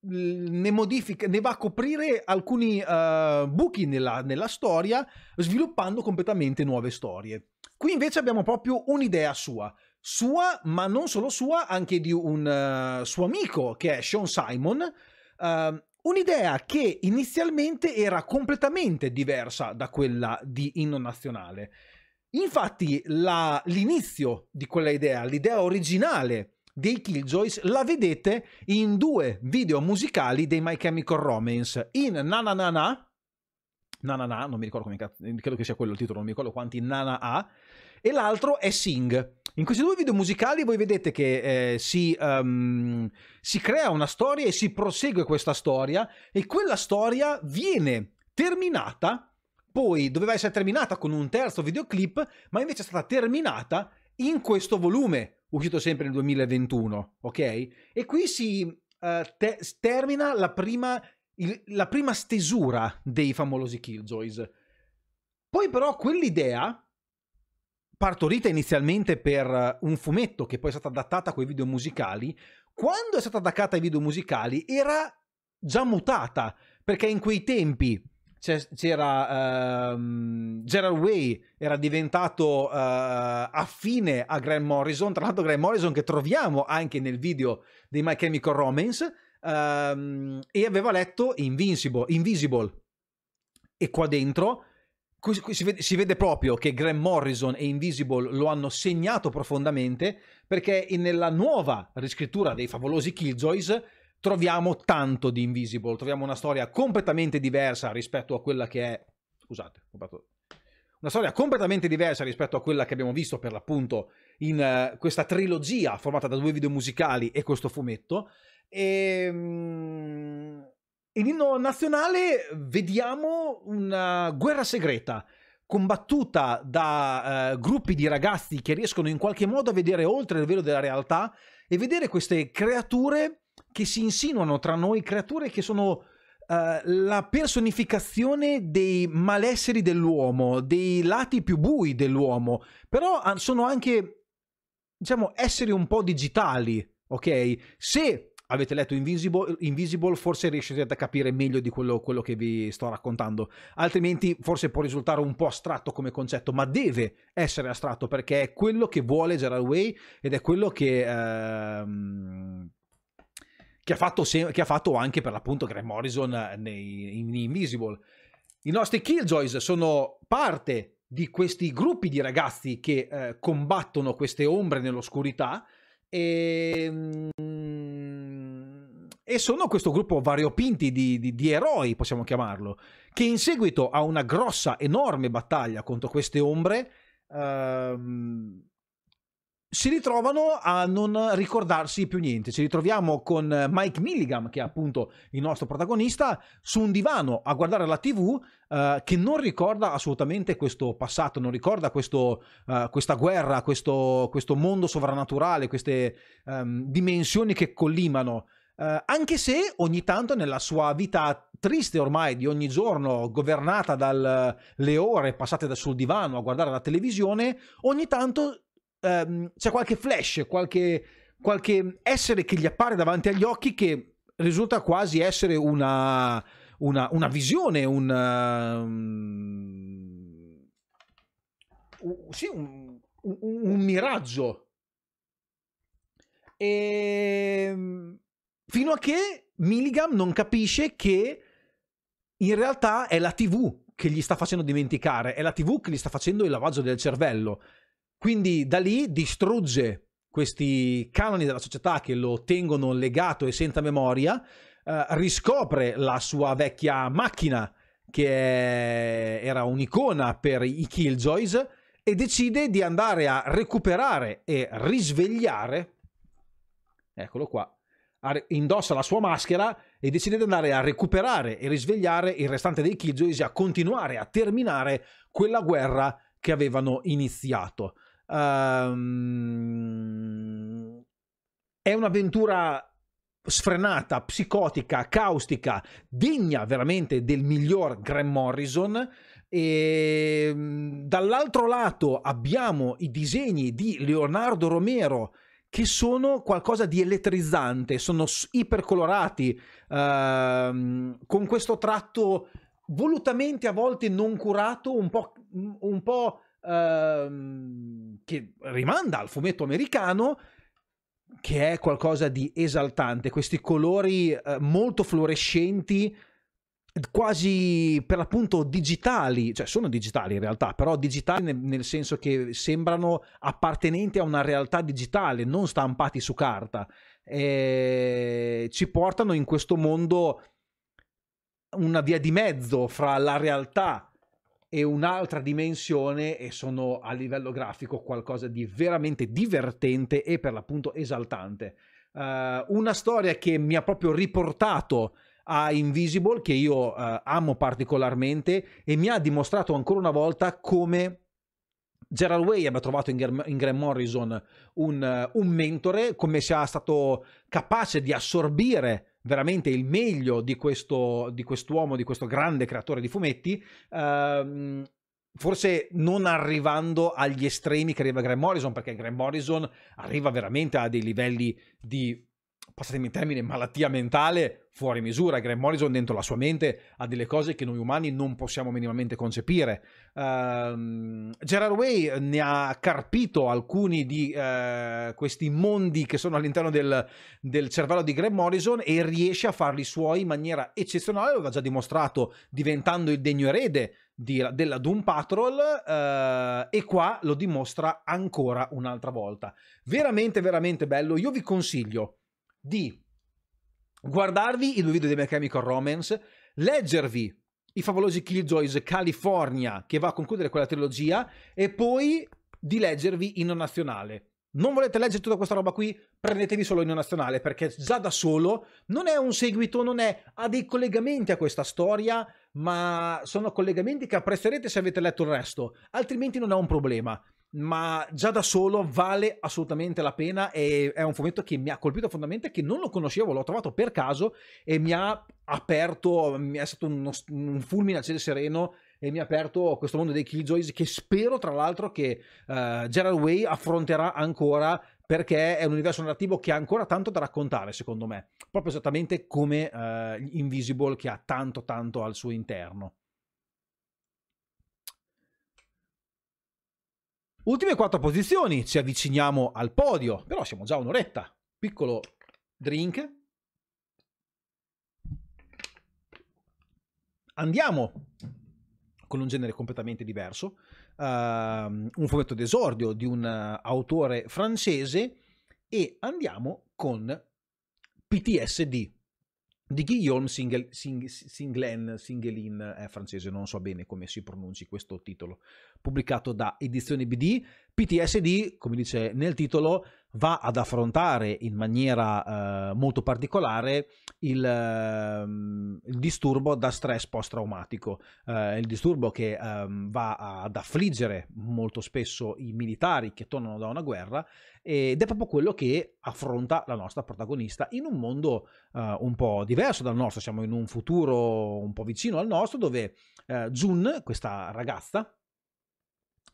ne modifica, ne va a coprire alcuni uh, buchi nella, nella, storia, sviluppando completamente nuove storie. Qui invece abbiamo proprio un'idea sua, sua, ma non solo sua, anche di un uh, suo amico che è Sean Simon. Uh, un'idea che inizialmente era completamente diversa da quella di Inno Nazionale. Infatti, la, l'inizio di quella idea, l'idea originale dei Killjoys la vedete in due video musicali dei My Chemical Romance, in Nana Nana, na, na na na, non mi ricordo come cazzo, eh, credo che sia quello il titolo, non mi ricordo quanti na na ha, e l'altro è Sing. In questi due video musicali voi vedete che eh, si, um, si crea una storia e si prosegue questa storia e quella storia viene terminata, poi doveva essere terminata con un terzo videoclip, ma invece è stata terminata in questo volume uscito sempre nel 2021, ok? E qui si uh, te- termina la prima, il, la prima stesura dei famosi Killjoys. Poi però quell'idea, partorita inizialmente per eh, un fumetto che poi è stata adattata a quei video musicali, quando è stata adattata ai video musicali era già mutata, perché in quei tempi c'era um, ehm, Gerald Way era diventato uh, affine a Graham Morrison tra l'altro Graham Morrison che troviamo anche nel video dei My Chemical Romance um, e aveva letto Invincible, Invisible e qua dentro qui, qui si, vede, si, vede, proprio che Graham Morrison e Invisible lo hanno segnato profondamente perché nella nuova riscrittura dei favolosi Killjoys troviamo tanto di Invisible, troviamo una storia completamente diversa rispetto a quella che è... Scusate, ho fatto... Una storia completamente diversa rispetto a quella che abbiamo visto per l'appunto in uh, questa trilogia formata da due video musicali e questo fumetto. E, um, in inno nazionale vediamo una guerra segreta combattuta da uh, gruppi di ragazzi che riescono in qualche modo a vedere oltre il velo della realtà e vedere queste creature che si insinuano tra noi, creature che sono Uh, la personificazione dei malesseri dell'uomo, dei lati più bui dell'uomo, però sono anche, diciamo, esseri un po' digitali, ok? Se avete letto Invisible, Invisible forse riuscirete a capire meglio di quello, quello che vi sto raccontando, altrimenti forse può risultare un po' astratto come concetto, ma deve essere astratto perché è quello che vuole Gerard Way ed è quello che... Uh, che ha fatto, se- che ha fatto anche per l'appunto Graham Morrison eh, nei, in Invisible. I nostri Killjoys sono parte di questi gruppi di ragazzi che eh, combattono queste ombre nell'oscurità e, ehm, e sono questo gruppo variopinti di, di, di eroi, possiamo chiamarlo, che in seguito a una grossa, enorme battaglia contro queste ombre ehm, si ritrovano a non ricordarsi più niente. Ci ritroviamo con eh, Mike Milligan, che è appunto il nostro protagonista, su un divano a guardare la TV eh, che non ricorda assolutamente questo passato, non ricorda questo, eh, questa guerra, questo, questo, mondo sovrannaturale, queste ehm, dimensioni che collimano. Eh, anche se ogni tanto nella sua vita triste ormai di ogni giorno, governata dalle eh, ore passate sul divano a guardare la televisione, ogni tanto um, c'è qualche flash, qualche, qualche essere che gli appare davanti agli occhi che risulta quasi essere una, una, una visione, una, ehm, um, sì, un, un, un miraggio. E, ehm, fino a che Milligan non capisce che in realtà è la TV che gli sta facendo dimenticare, è la TV che gli sta facendo il lavaggio del cervello. Quindi da lì distrugge questi canoni della società che lo tengono legato e senza memoria, eh, riscopre la sua vecchia macchina che è... era un'icona per i Killjoys e decide di andare a recuperare e risvegliare, eccolo qua, indossa la sua maschera e decide di andare a recuperare e risvegliare il restante dei Killjoys e a continuare a terminare quella guerra che avevano iniziato. Um, è un'avventura sfrenata, psicotica, caustica, degna veramente del miglior Graham Morrison. E ehm, dall'altro lato abbiamo i disegni di Leonardo Romero che sono qualcosa di elettrizzante, sono ipercolorati, ehm, con questo tratto volutamente a volte non curato, un po', un po ehm, che rimanda al fumetto americano che è qualcosa di esaltante, questi colori eh, molto fluorescenti, quasi per l'appunto digitali, cioè sono digitali in realtà, però digitali nel, nel, senso che sembrano appartenenti a una realtà digitale, non stampati su carta, e eh, ci portano in questo mondo una via di mezzo fra la realtà e un'altra dimensione e sono a livello grafico qualcosa di veramente divertente e per l'appunto esaltante. Uh, una storia che mi ha proprio riportato a Invisible, che io uh, amo particolarmente, e mi ha dimostrato ancora una volta come Gerald Way abbia trovato in, in Graham Morrison un, uh, un mentore, come sia stato capace di assorbire veramente il meglio di, questo, di quest'uomo, di questo grande creatore di fumetti. Ehm, forse non arrivando agli estremi che arriva Graham Morrison, perché Graham Morrison arriva veramente a dei livelli di passatemi il termine, malattia mentale fuori misura. Graham Morrison dentro la sua mente ha delle cose che noi umani non possiamo minimamente concepire. Uh, Gerard Way ne ha carpito alcuni di uh, questi mondi che sono all'interno del, del, cervello di Graham Morrison e riesce a farli suoi in maniera eccezionale, lo aveva già dimostrato diventando il degno erede di, della Doom Patrol uh, e qua lo dimostra ancora un'altra volta. Veramente, veramente bello. Io vi consiglio di guardarvi i due video di Mechanical Romance, leggervi i favolosi Killjoys California che va a concludere quella trilogia e poi di leggervi Inno Nazionale. Non volete leggere tutta questa roba qui? Prendetevi solo Inno Nazionale perché già da solo non è un seguito, non è, ha dei collegamenti a questa storia, ma sono collegamenti che apprezzerete se avete letto il resto, altrimenti non è un problema ma già da solo vale assolutamente la pena e è un fumetto che mi ha colpito fondamentalmente che non lo conoscevo, l'ho trovato per caso e mi ha aperto, mi è stato uno, un fulmine a cielo sereno e mi ha aperto questo mondo dei Killjoys che spero tra l'altro che uh, eh, Gerald Way affronterà ancora perché è un universo narrativo che ha ancora tanto da raccontare secondo me, proprio esattamente come uh, Invisible che ha tanto tanto al suo interno. Ultime quattro posizioni, ci avviciniamo al podio, però siamo già un'oretta. Piccolo drink. Andiamo con un genere completamente diverso, uh, un fumetto d'esordio di un eh, autore francese e andiamo con PTSD di Guillaume Singel, Sing, Singlen, Singelin, è francese, non so bene come si pronunci questo titolo, pubblicato da Edizioni BD. PTSD, come dice nel titolo, va ad affrontare in maniera eh, molto particolare il, eh, il, disturbo da stress post-traumatico, eh, il disturbo che ehm, va ad affliggere molto spesso i militari che tornano da una guerra ed è proprio quello che affronta la nostra protagonista in un mondo eh, un po' diverso dal nostro, siamo in un futuro un po' vicino al nostro dove eh, Jun, questa ragazza,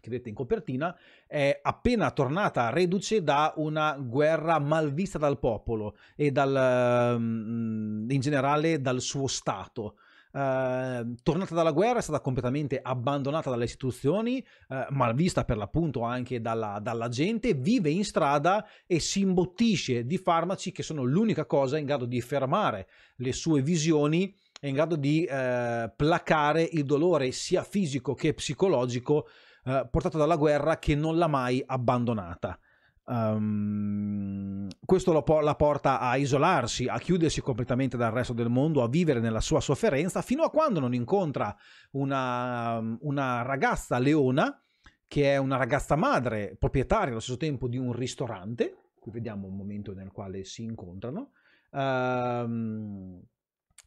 che vedete in copertina, è appena tornata reduce da una guerra malvista dal popolo e dal, mm, in generale dal suo Stato. Uh, tornata dalla guerra è stata completamente abbandonata dalle istituzioni, uh, eh, malvista per l'appunto anche dalla, dalla, gente, vive in strada e si imbottisce di farmaci che sono l'unica cosa in grado di fermare le sue visioni, è in grado di uh, placare il dolore sia fisico che psicologico eh, portato dalla guerra che non l'ha mai abbandonata. Um, questo po la porta a isolarsi, a chiudersi completamente dal resto del mondo, a vivere nella sua sofferenza, fino a quando non incontra una, una ragazza leona, che è una ragazza madre, proprietaria allo stesso tempo di un ristorante. Qui vediamo un momento nel quale si incontrano. Um,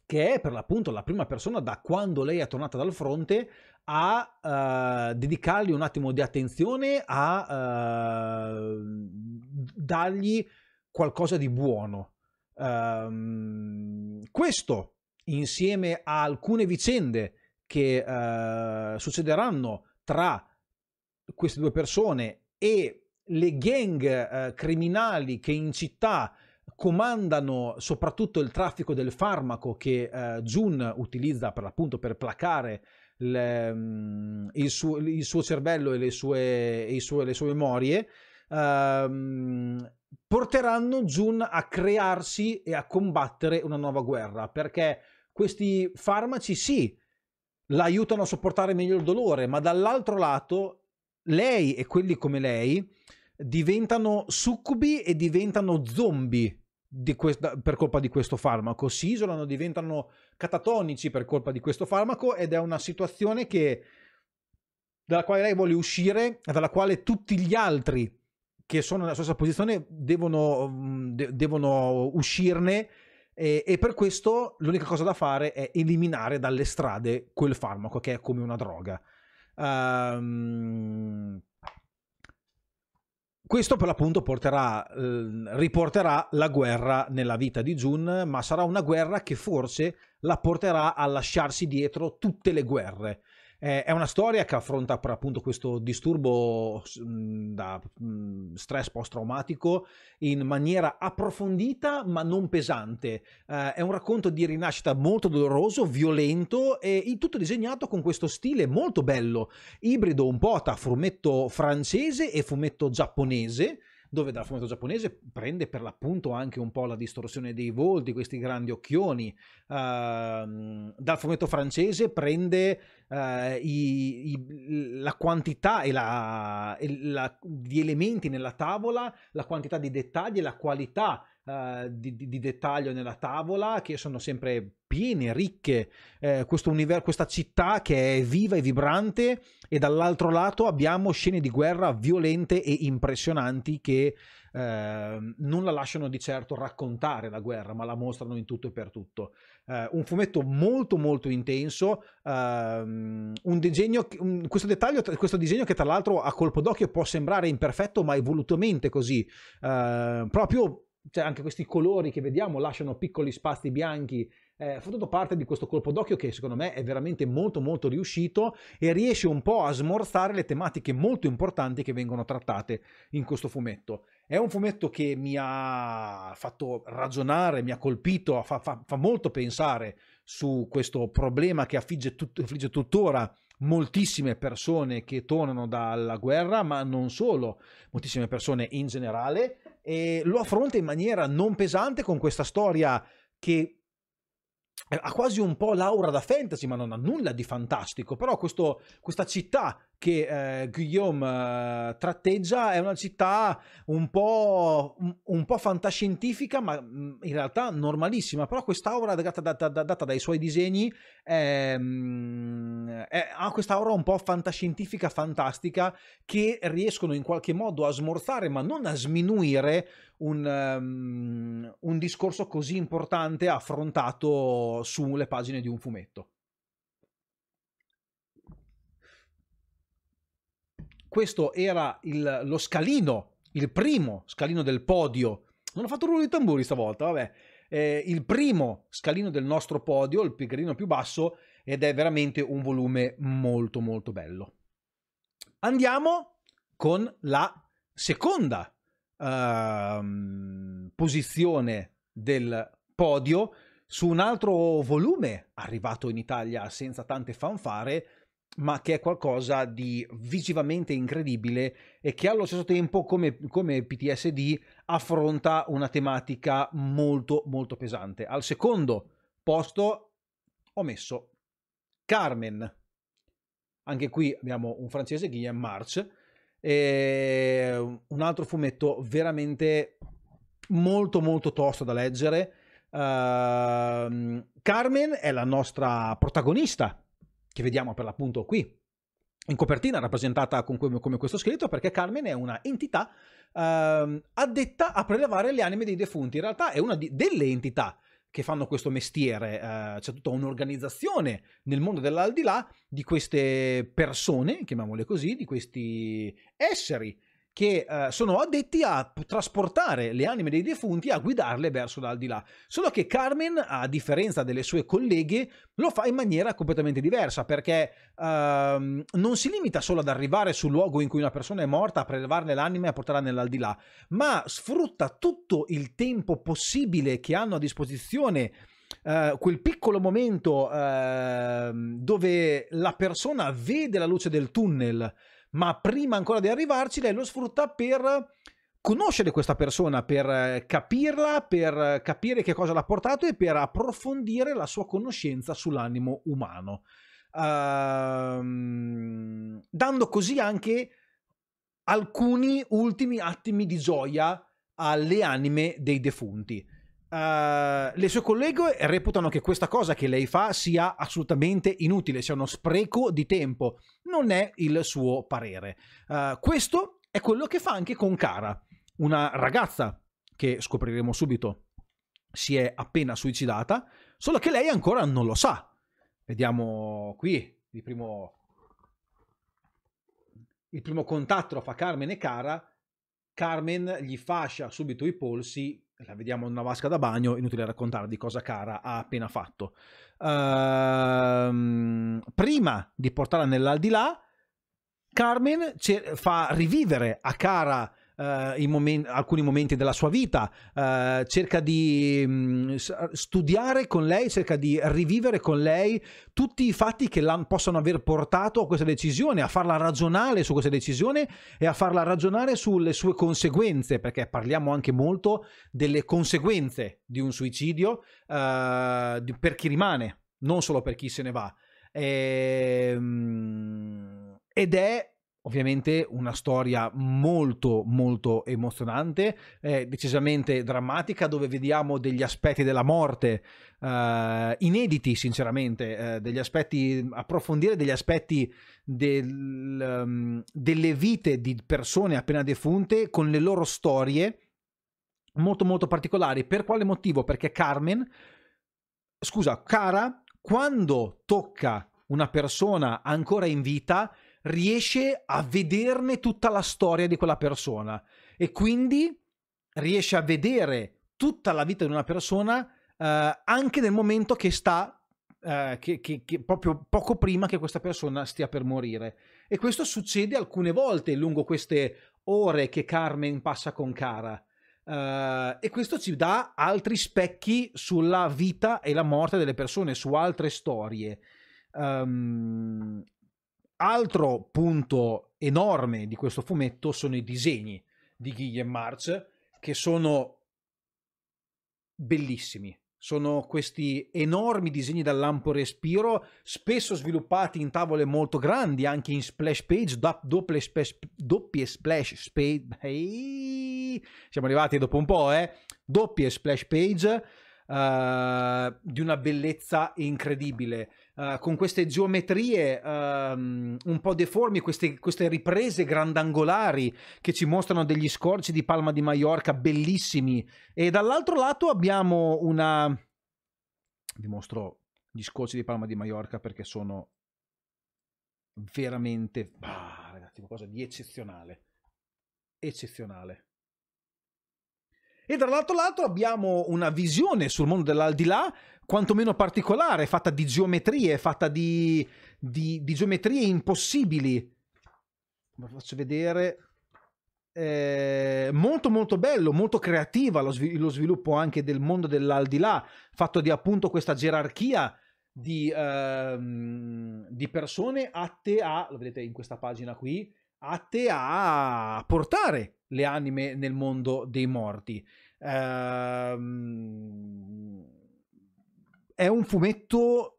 che è per l'appunto la prima persona da quando lei è tornata dal fronte a uh, dedicargli un attimo di attenzione, a uh, dargli qualcosa di buono. Um, questo insieme a alcune vicende che uh, succederanno tra queste due persone e le gang criminali che in città comandano soprattutto il traffico del farmaco che eh, Jun utilizza per l'appunto per placare le, mm, il, suo, il, suo, cervello e le sue, sue, le sue memorie, ehm, porteranno Jun a crearsi e a combattere una nuova guerra, perché questi farmaci sì, l'aiutano a sopportare meglio il dolore, ma dall'altro lato lei e quelli come lei diventano succubi e diventano zombie di questa, per colpa di questo farmaco, si isolano, diventano catatonici per colpa di questo farmaco ed è una situazione che, dalla quale lei vuole uscire, e dalla quale tutti gli altri che sono nella stessa posizione devono, mm, de, devono uscirne e, e per questo l'unica cosa da fare è eliminare dalle strade quel farmaco che è come una droga. Um, questo per l'appunto porterà, eh, riporterà la guerra nella vita di Jun, ma sarà una guerra che forse la porterà a lasciarsi dietro tutte le guerre. Eh, è una storia che affronta per appunto questo disturbo da stress post-traumatico in maniera approfondita ma non pesante. Eh, è un racconto di rinascita molto doloroso, violento e il tutto disegnato con questo stile molto bello, ibrido un po' tra fumetto francese e fumetto giapponese dove dal fumetto giapponese prende per l'appunto anche un po' la distorsione dei volti, questi grandi occhioni, uh, dal fumetto francese prende uh, i, i, la quantità e la, e la, di elementi nella tavola, la quantità di dettagli e la qualità eh, di, di, di, dettaglio nella tavola che sono sempre piene, ricche, eh, universo, questa città che è viva e vibrante e dall'altro lato abbiamo scene di guerra violente e impressionanti che eh, non la lasciano di certo raccontare la guerra, ma la mostrano in tutto e per tutto. Eh, un fumetto molto molto intenso, ehm, un disegno, un, questo, dettaglio, questo disegno che tra l'altro a colpo d'occhio può sembrare imperfetto, ma è volutamente così, eh, proprio cioè anche questi colori che vediamo lasciano piccoli spazi bianchi, eh, fa tutto parte di questo colpo d'occhio che secondo me è veramente molto molto riuscito e riesce un po' a smorzare le tematiche molto importanti che vengono trattate in questo fumetto. È un fumetto che mi ha fatto ragionare, mi ha colpito, fa, fa, fa molto pensare su questo problema che affligge, tut, affligge tuttora moltissime persone che tornano dalla guerra, ma non solo, moltissime persone in generale e lo affronta in maniera non pesante con questa storia che ha quasi un po' l'aura da fantasy, ma non ha nulla di fantastico. Però questo, questa città che eh, Guillaume eh, tratteggia è una città un po', un, un po fantascientifica, ma mm, in realtà normalissima. Però quest'aura data, data, data dai suoi disegni è, mh, mm, è, ha quest'aura un po' fantascientifica, fantastica, che riescono in qualche modo a smorzare, ma non a sminuire un, um, un discorso così importante affrontato sulle pagine di un fumetto. questo era il, lo scalino, il primo scalino del podio. Non ho fatto il ruolo di tamburi stavolta, vabbè. Eh, il primo scalino del nostro podio, il pigrino più basso, ed è veramente un volume molto molto bello. Andiamo con la seconda uh, posizione del podio su un altro volume arrivato in Italia senza tante fanfare, ma che è qualcosa di visivamente incredibile e che allo stesso tempo come, come, PTSD affronta una tematica molto molto pesante. Al secondo posto ho messo Carmen. Anche qui abbiamo un francese, Guillaume March, un altro fumetto veramente molto molto tosto da leggere. Uh, Carmen è la nostra protagonista che vediamo per l'appunto qui in copertina rappresentata come, come, questo scritto perché Carmen è una entità ehm, addetta a prelevare le anime dei defunti, in realtà è una di, delle entità che fanno questo mestiere, eh, c'è tutta un'organizzazione nel mondo dell'aldilà di queste persone, chiamiamole così, di questi esseri che eh, sono addetti a trasportare le anime dei defunti a guidarle verso l'aldilà. Solo che Carmen, a differenza delle sue colleghe, lo fa in maniera completamente diversa perché ehm, non si limita solo ad arrivare sul luogo in cui una persona è morta, a prelevarne l'anima e a portarla nell'aldilà, ma sfrutta tutto il tempo possibile che hanno a disposizione. Uh, quel piccolo momento uh, dove la persona vede la luce del tunnel, ma prima ancora di arrivarci lei lo sfrutta per conoscere questa persona, per eh, capirla, per eh, capire che cosa l'ha portato e per approfondire la sua conoscenza sull'animo umano. Uh, dando così anche alcuni ultimi attimi di gioia alle anime dei defunti. Uh, le sue colleghe reputano che questa cosa che lei fa sia assolutamente inutile, sia uno spreco di tempo, non è il suo parere. Uh, questo è quello che fa anche con Cara, una ragazza che scopriremo subito si è appena suicidata, solo che lei ancora non lo sa. Vediamo qui il primo, il primo contatto fra Carmen e Cara. Carmen gli fascia subito i polsi, la vediamo in una vasca da bagno, inutile raccontare di cosa Cara ha appena fatto ehm, prima di portarla nell'aldilà, Carmen fa rivivere a Cara eh, momenti, alcuni momenti della sua vita, eh, cerca di mh, mm, studiare con lei, cerca di rivivere con lei tutti i fatti che possono aver portato a questa decisione, a farla ragionare su questa decisione e a farla ragionare sulle sue conseguenze, perché parliamo anche molto delle conseguenze di un suicidio eh, per chi rimane, non solo per chi se ne va. E, ehm, mh, ed è Ovviamente una storia molto molto emozionante, eh, decisamente drammatica, dove vediamo degli aspetti della morte eh, inediti sinceramente, eh, degli aspetti, approfondire degli aspetti del, um, delle vite di persone appena defunte con le loro storie molto molto particolari. Per quale motivo? Perché Carmen, scusa, Cara, quando tocca una persona ancora in vita, riesce a vederne tutta la storia di quella persona e quindi riesce a vedere tutta la vita di una persona eh, anche nel momento che sta, eh, che, che, che proprio poco prima che questa persona stia per morire. E questo succede alcune volte lungo queste ore che Carmen passa con Cara. Uh, e questo ci dà altri specchi sulla vita e la morte delle persone, su altre storie. Um, Altro punto enorme di questo fumetto sono i disegni di Guillem March, che sono bellissimi. Sono questi enormi disegni dal lampo respiro, spesso sviluppati in tavole molto grandi, anche in splash page, doppie, splash, doppie splash page. Siamo arrivati dopo un po', eh? Doppie splash page uh, di una bellezza incredibile, uh, con queste geometrie um, un po' deformi, queste, queste, riprese grandangolari che ci mostrano degli scorci di Palma di Mallorca bellissimi. E dall'altro lato abbiamo una... Vi mostro gli scorci di Palma di Mallorca perché sono veramente... Ah, ragazzi, qualcosa di eccezionale. Eccezionale. E dall'altro lato abbiamo una visione sul mondo dell'aldilà quantomeno particolare, fatta di geometrie, fatta di, di, di geometrie impossibili. Ve lo faccio vedere. Eh, molto molto bello, molto creativa lo, svil lo sviluppo anche del mondo dell'aldilà, fatto di appunto questa gerarchia di, ehm, di persone atte a, lo vedete in questa pagina qui, atte a portare le anime nel mondo dei morti. Ehm, è un fumetto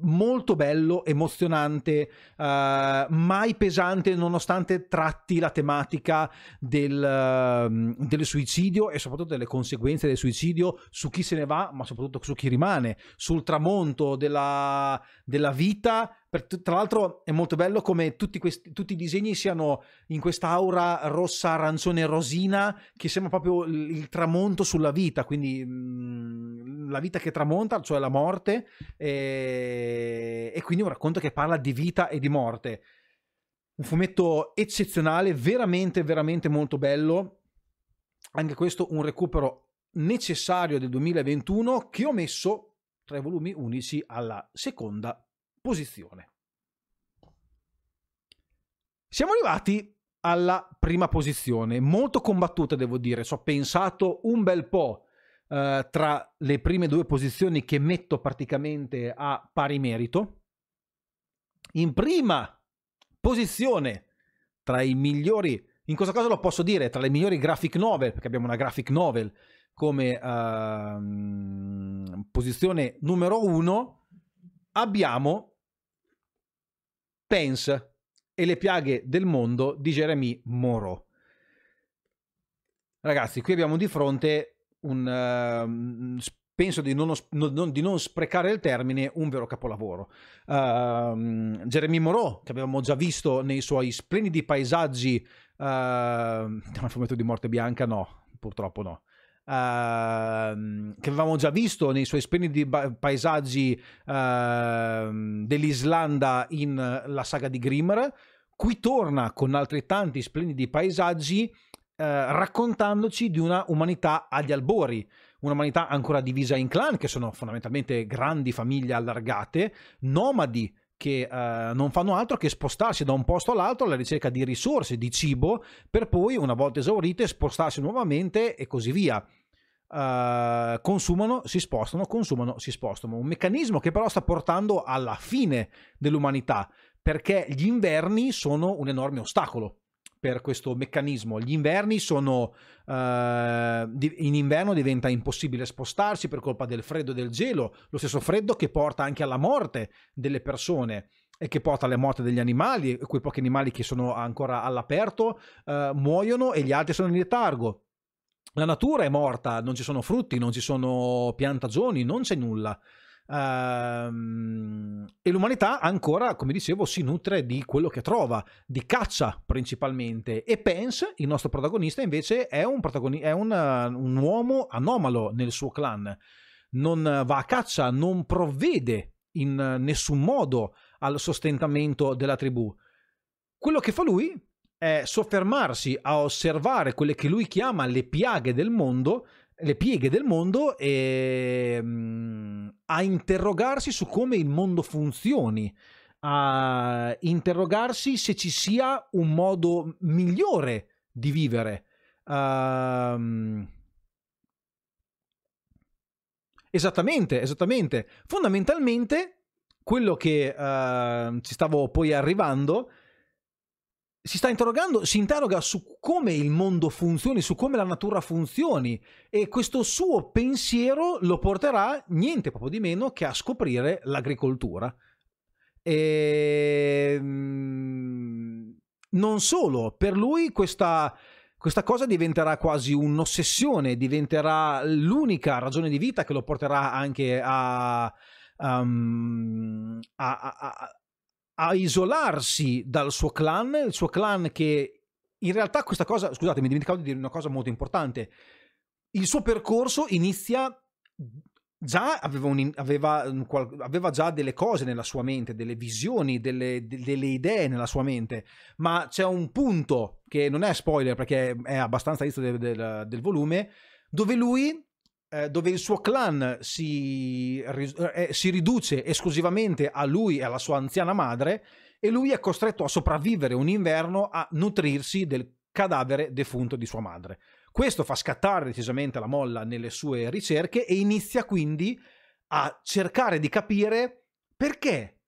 molto bello, emozionante, eh, mai pesante nonostante tratti la tematica del, ehm, del, suicidio e soprattutto delle conseguenze del suicidio su chi se ne va, ma soprattutto su chi rimane, sul tramonto della, della vita. T- tra l'altro è molto bello come tutti, questi, tutti i disegni siano in questa aura rossa, arancione, rosina, che sembra proprio il, il tramonto sulla vita, quindi mh, mm, la vita che tramonta, cioè la morte, e, eh, e quindi un racconto che parla di vita e di morte. Un fumetto eccezionale, veramente, veramente molto bello. Anche questo un recupero necessario del 2021 che ho messo tre volumi unici alla seconda posizione. Siamo arrivati alla prima posizione, molto combattuta devo dire, ci ho pensato un bel po' eh, tra le prime due posizioni che metto praticamente a pari merito. In prima posizione tra i migliori, in questo caso lo posso dire, tra le migliori graphic novel, perché abbiamo una graphic novel come uh, posizione numero uno abbiamo Pence e le piaghe del mondo di Jeremy Moreau. Ragazzi, qui abbiamo di fronte un... Uh, penso di non, non, di non, sprecare il termine, un vero capolavoro. Uh, Jeremy Moreau, che abbiamo già visto nei suoi splendidi paesaggi, uh, <laughs> un fumetto di morte bianca, no, purtroppo no. Uh, che avevamo già visto nei suoi splendidi ba- paesaggi uh, dell'Islanda in uh, la saga di Grimmer. Qui torna con altrettanti splendidi paesaggi eh, raccontandoci di una umanità agli albori, un'umanità ancora divisa in clan, che sono fondamentalmente grandi famiglie allargate, nomadi, che uh, non fanno altro che spostarsi da un posto all'altro alla ricerca di risorse, di cibo, per poi, una volta esaurite, spostarsi nuovamente e così via. Uh, consumano, si spostano, consumano, si spostano. Un meccanismo che però sta portando alla fine dell'umanità, perché gli inverni sono un enorme ostacolo per questo meccanismo. Gli inverni sono uh, in inverno diventa impossibile spostarsi per colpa del freddo e del gelo, lo stesso freddo che porta anche alla morte delle persone e che porta alla morte degli animali, quei pochi animali che sono ancora all'aperto uh, muoiono e gli altri sono in letargo. La natura è morta, non ci sono frutti, non ci sono piantagioni, non c'è nulla. Ehm, e l'umanità ancora, come dicevo, si nutre di quello che trova, di caccia principalmente. E Pence, il nostro protagonista, invece è un, protagoni- è un, un uomo anomalo nel suo clan. Non va a caccia, non provvede in nessun modo al sostentamento della tribù. Quello che fa lui è soffermarsi a osservare quelle che lui chiama le piaghe del mondo le pieghe del mondo e ehm, a interrogarsi su come il mondo funzioni, a interrogarsi se ci sia un modo migliore di vivere. Um, esattamente, esattamente. Fondamentalmente, quello che uh, ci stavo poi arrivando si sta interrogando, si interroga su come il mondo funzioni, su come la natura funzioni e questo suo pensiero lo porterà niente proprio di meno che a scoprire l'agricoltura. E... Ehm, non solo, per lui questa, questa cosa diventerà quasi un'ossessione, diventerà l'unica ragione di vita che lo porterà anche a, um, a, a a isolarsi dal suo clan, il suo clan che in realtà questa cosa, scusate, mi dimenticavo di dire una cosa molto importante, il suo percorso inizia già, aveva, un, aveva, aveva già delle cose nella sua mente, delle visioni, delle, delle idee nella sua mente, ma c'è un punto che non è spoiler perché è abbastanza all'inizio del, del, del volume, dove lui eh, dove il suo clan si, eh, eh, si riduce esclusivamente a lui e alla sua anziana madre e lui è costretto a sopravvivere un inverno a nutrirsi del cadavere defunto di sua madre. Questo fa scattare decisamente la molla nelle sue ricerche e inizia quindi a cercare di capire perché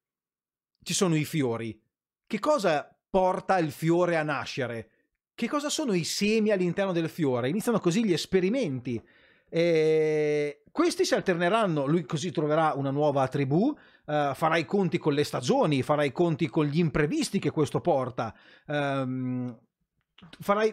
ci sono i fiori, che cosa porta il fiore a nascere, che cosa sono i semi all'interno del fiore. Iniziano così gli esperimenti e questi si alterneranno, lui così troverà una nuova tribù, Uh, farà i conti con le stagioni, farà i conti con gli imprevisti che questo porta, um, farai,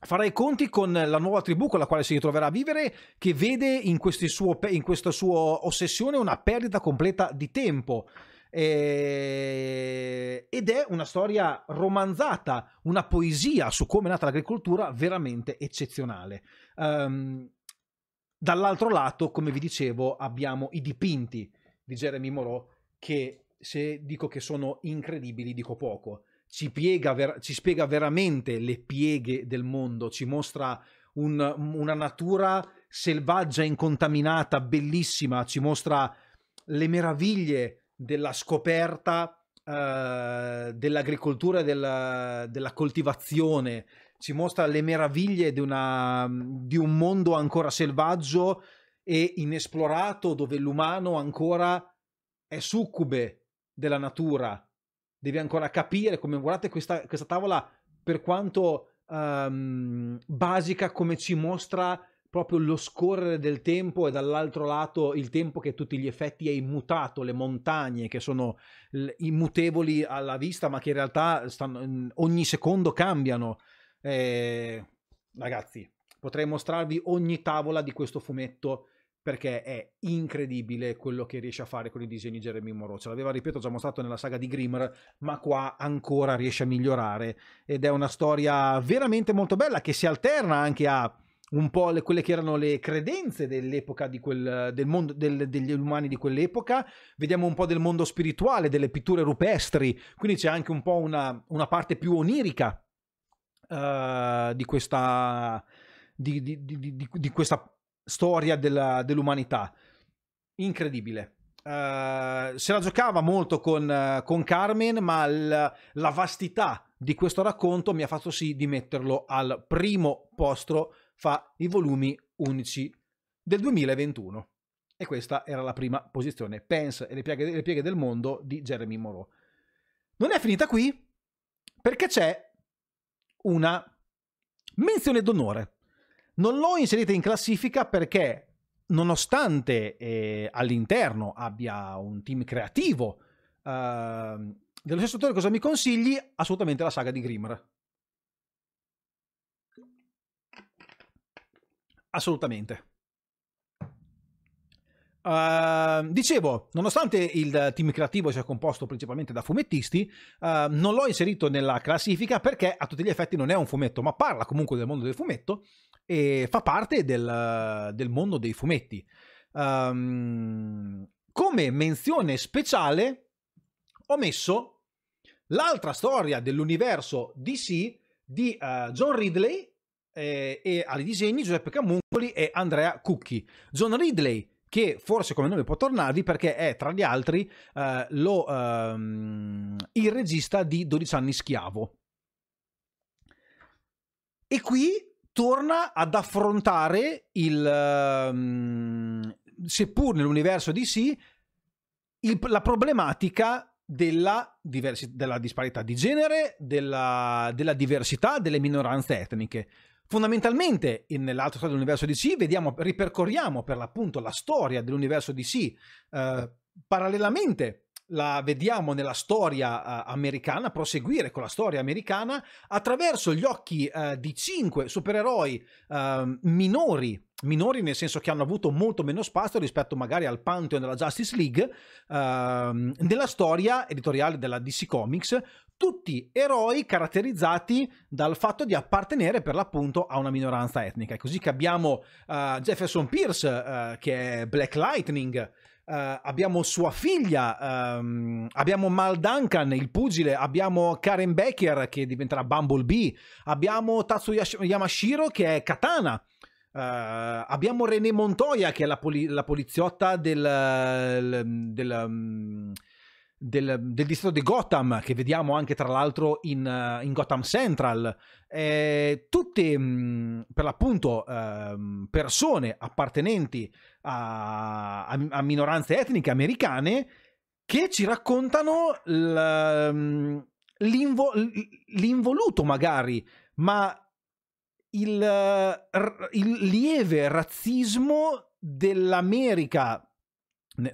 farà i conti con la nuova tribù con la quale si ritroverà a vivere, che vede in, suo, in questa sua ossessione una perdita completa di tempo. E... Ed è una storia romanzata, una poesia su come è nata l'agricoltura veramente eccezionale. Um, Dall'altro lato, come vi dicevo, abbiamo i dipinti di Jeremy Moreau che se dico che sono incredibili dico poco. Ci, piega, ci spiega veramente le pieghe del mondo, ci mostra un, una natura selvaggia, incontaminata, bellissima, ci mostra le meraviglie della scoperta eh, dell'agricoltura e della, della coltivazione, ci mostra le meraviglie di, una, di un mondo ancora selvaggio e inesplorato dove l'umano ancora è succube della natura. Devi ancora capire come guardate questa, questa tavola per quanto um, basica come ci mostra proprio lo scorrere del tempo e dall'altro lato il tempo che a tutti gli effetti è immutato, le montagne che sono immutevoli alla vista ma che in realtà stanno, ogni secondo cambiano. Eh, ragazzi, potrei mostrarvi ogni tavola di questo fumetto perché è incredibile quello che riesce a fare con i disegni di Jeremy Moreau. Ce l'aveva, ripeto, già mostrato nella saga di Grimmer, ma qua ancora riesce a migliorare ed è una storia veramente molto bella che si alterna anche a un po' le, quelle che erano le credenze dell'epoca di quel, del mondo, del, degli umani di quell'epoca, vediamo un po' del mondo spirituale, delle pitture rupestri, quindi c'è anche un po' una, una parte più onirica uh, di, questa, di, di, di, questa, storia della, dell'umanità. Incredibile. Uh, se la giocava molto con, con Carmen, ma l, la vastità di questo racconto mi ha fatto sì di metterlo al primo posto fra i volumi 11 del 2021. E questa era la prima posizione, Pence e le pieghe, le pieghe del mondo di Jeremy Moreau. Non è finita qui, perché c'è una menzione d'onore. Non l'ho inserita in classifica perché nonostante eh, all'interno abbia un team creativo eh, dello stesso autore, cosa mi consigli? Assolutamente la saga di Grimr. Assolutamente. Uh, dicevo, nonostante il team creativo sia composto principalmente da fumettisti, uh, non l'ho inserito nella classifica perché a tutti gli effetti non è un fumetto, ma parla comunque del mondo del fumetto e fa parte del, del mondo dei fumetti. Um, come menzione speciale ho messo l'altra storia dell'universo DC di uh, John Ridley eh, e ai disegni Giuseppe Camuncoli e Andrea Cucchi. John Ridley che forse come nome può tornarvi perché è tra gli altri eh, lo, ehm, il regista di 12 anni schiavo. E qui torna ad affrontare il, ehm, seppur nell'universo di sì, la problematica della, diversi, della, disparità di genere, della, della diversità, delle minoranze etniche fondamentalmente nell'altro stato dell'universo DC vediamo, ripercorriamo per l'appunto la storia dell'universo DC eh, parallelamente la vediamo nella storia uh, americana, proseguire con la storia americana attraverso gli occhi uh, di cinque supereroi uh, minori, minori nel senso che hanno avuto molto meno spazio rispetto magari al Pantheon della Justice League, ehm, nella storia editoriale della DC Comics, tutti eroi caratterizzati dal fatto di appartenere per l'appunto a una minoranza etnica. È così che abbiamo uh, Jefferson Pierce, uh, che è Black Lightning, Uh, abbiamo sua figlia, um, abbiamo Mal Duncan, il pugile, abbiamo Karen Becker che diventerà Bumblebee, abbiamo Tatsuya Yamashiro che è Katana. Uh, abbiamo René Montoya che è la, poli- la poliziotta del, del um, del, del, distretto di Gotham, che vediamo anche tra l'altro in, uh, in Gotham Central, eh, tutte mh, mm, per l'appunto uh, persone appartenenti a, a, a, minoranze etniche americane che ci raccontano mm, l'invo, l'involuto magari, ma il, il, lieve razzismo dell'America,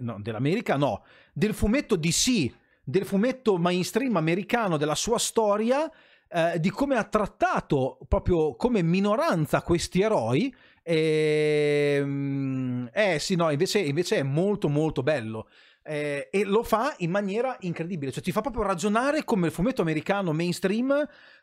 no, dell'America no, del fumetto DC, del fumetto mainstream americano, della sua storia, eh, di come ha trattato proprio come minoranza questi eroi. E, ehm, eh sì, no, invece, invece è molto molto bello. Eh, e lo fa in maniera incredibile, cioè ti fa proprio ragionare come il fumetto americano mainstream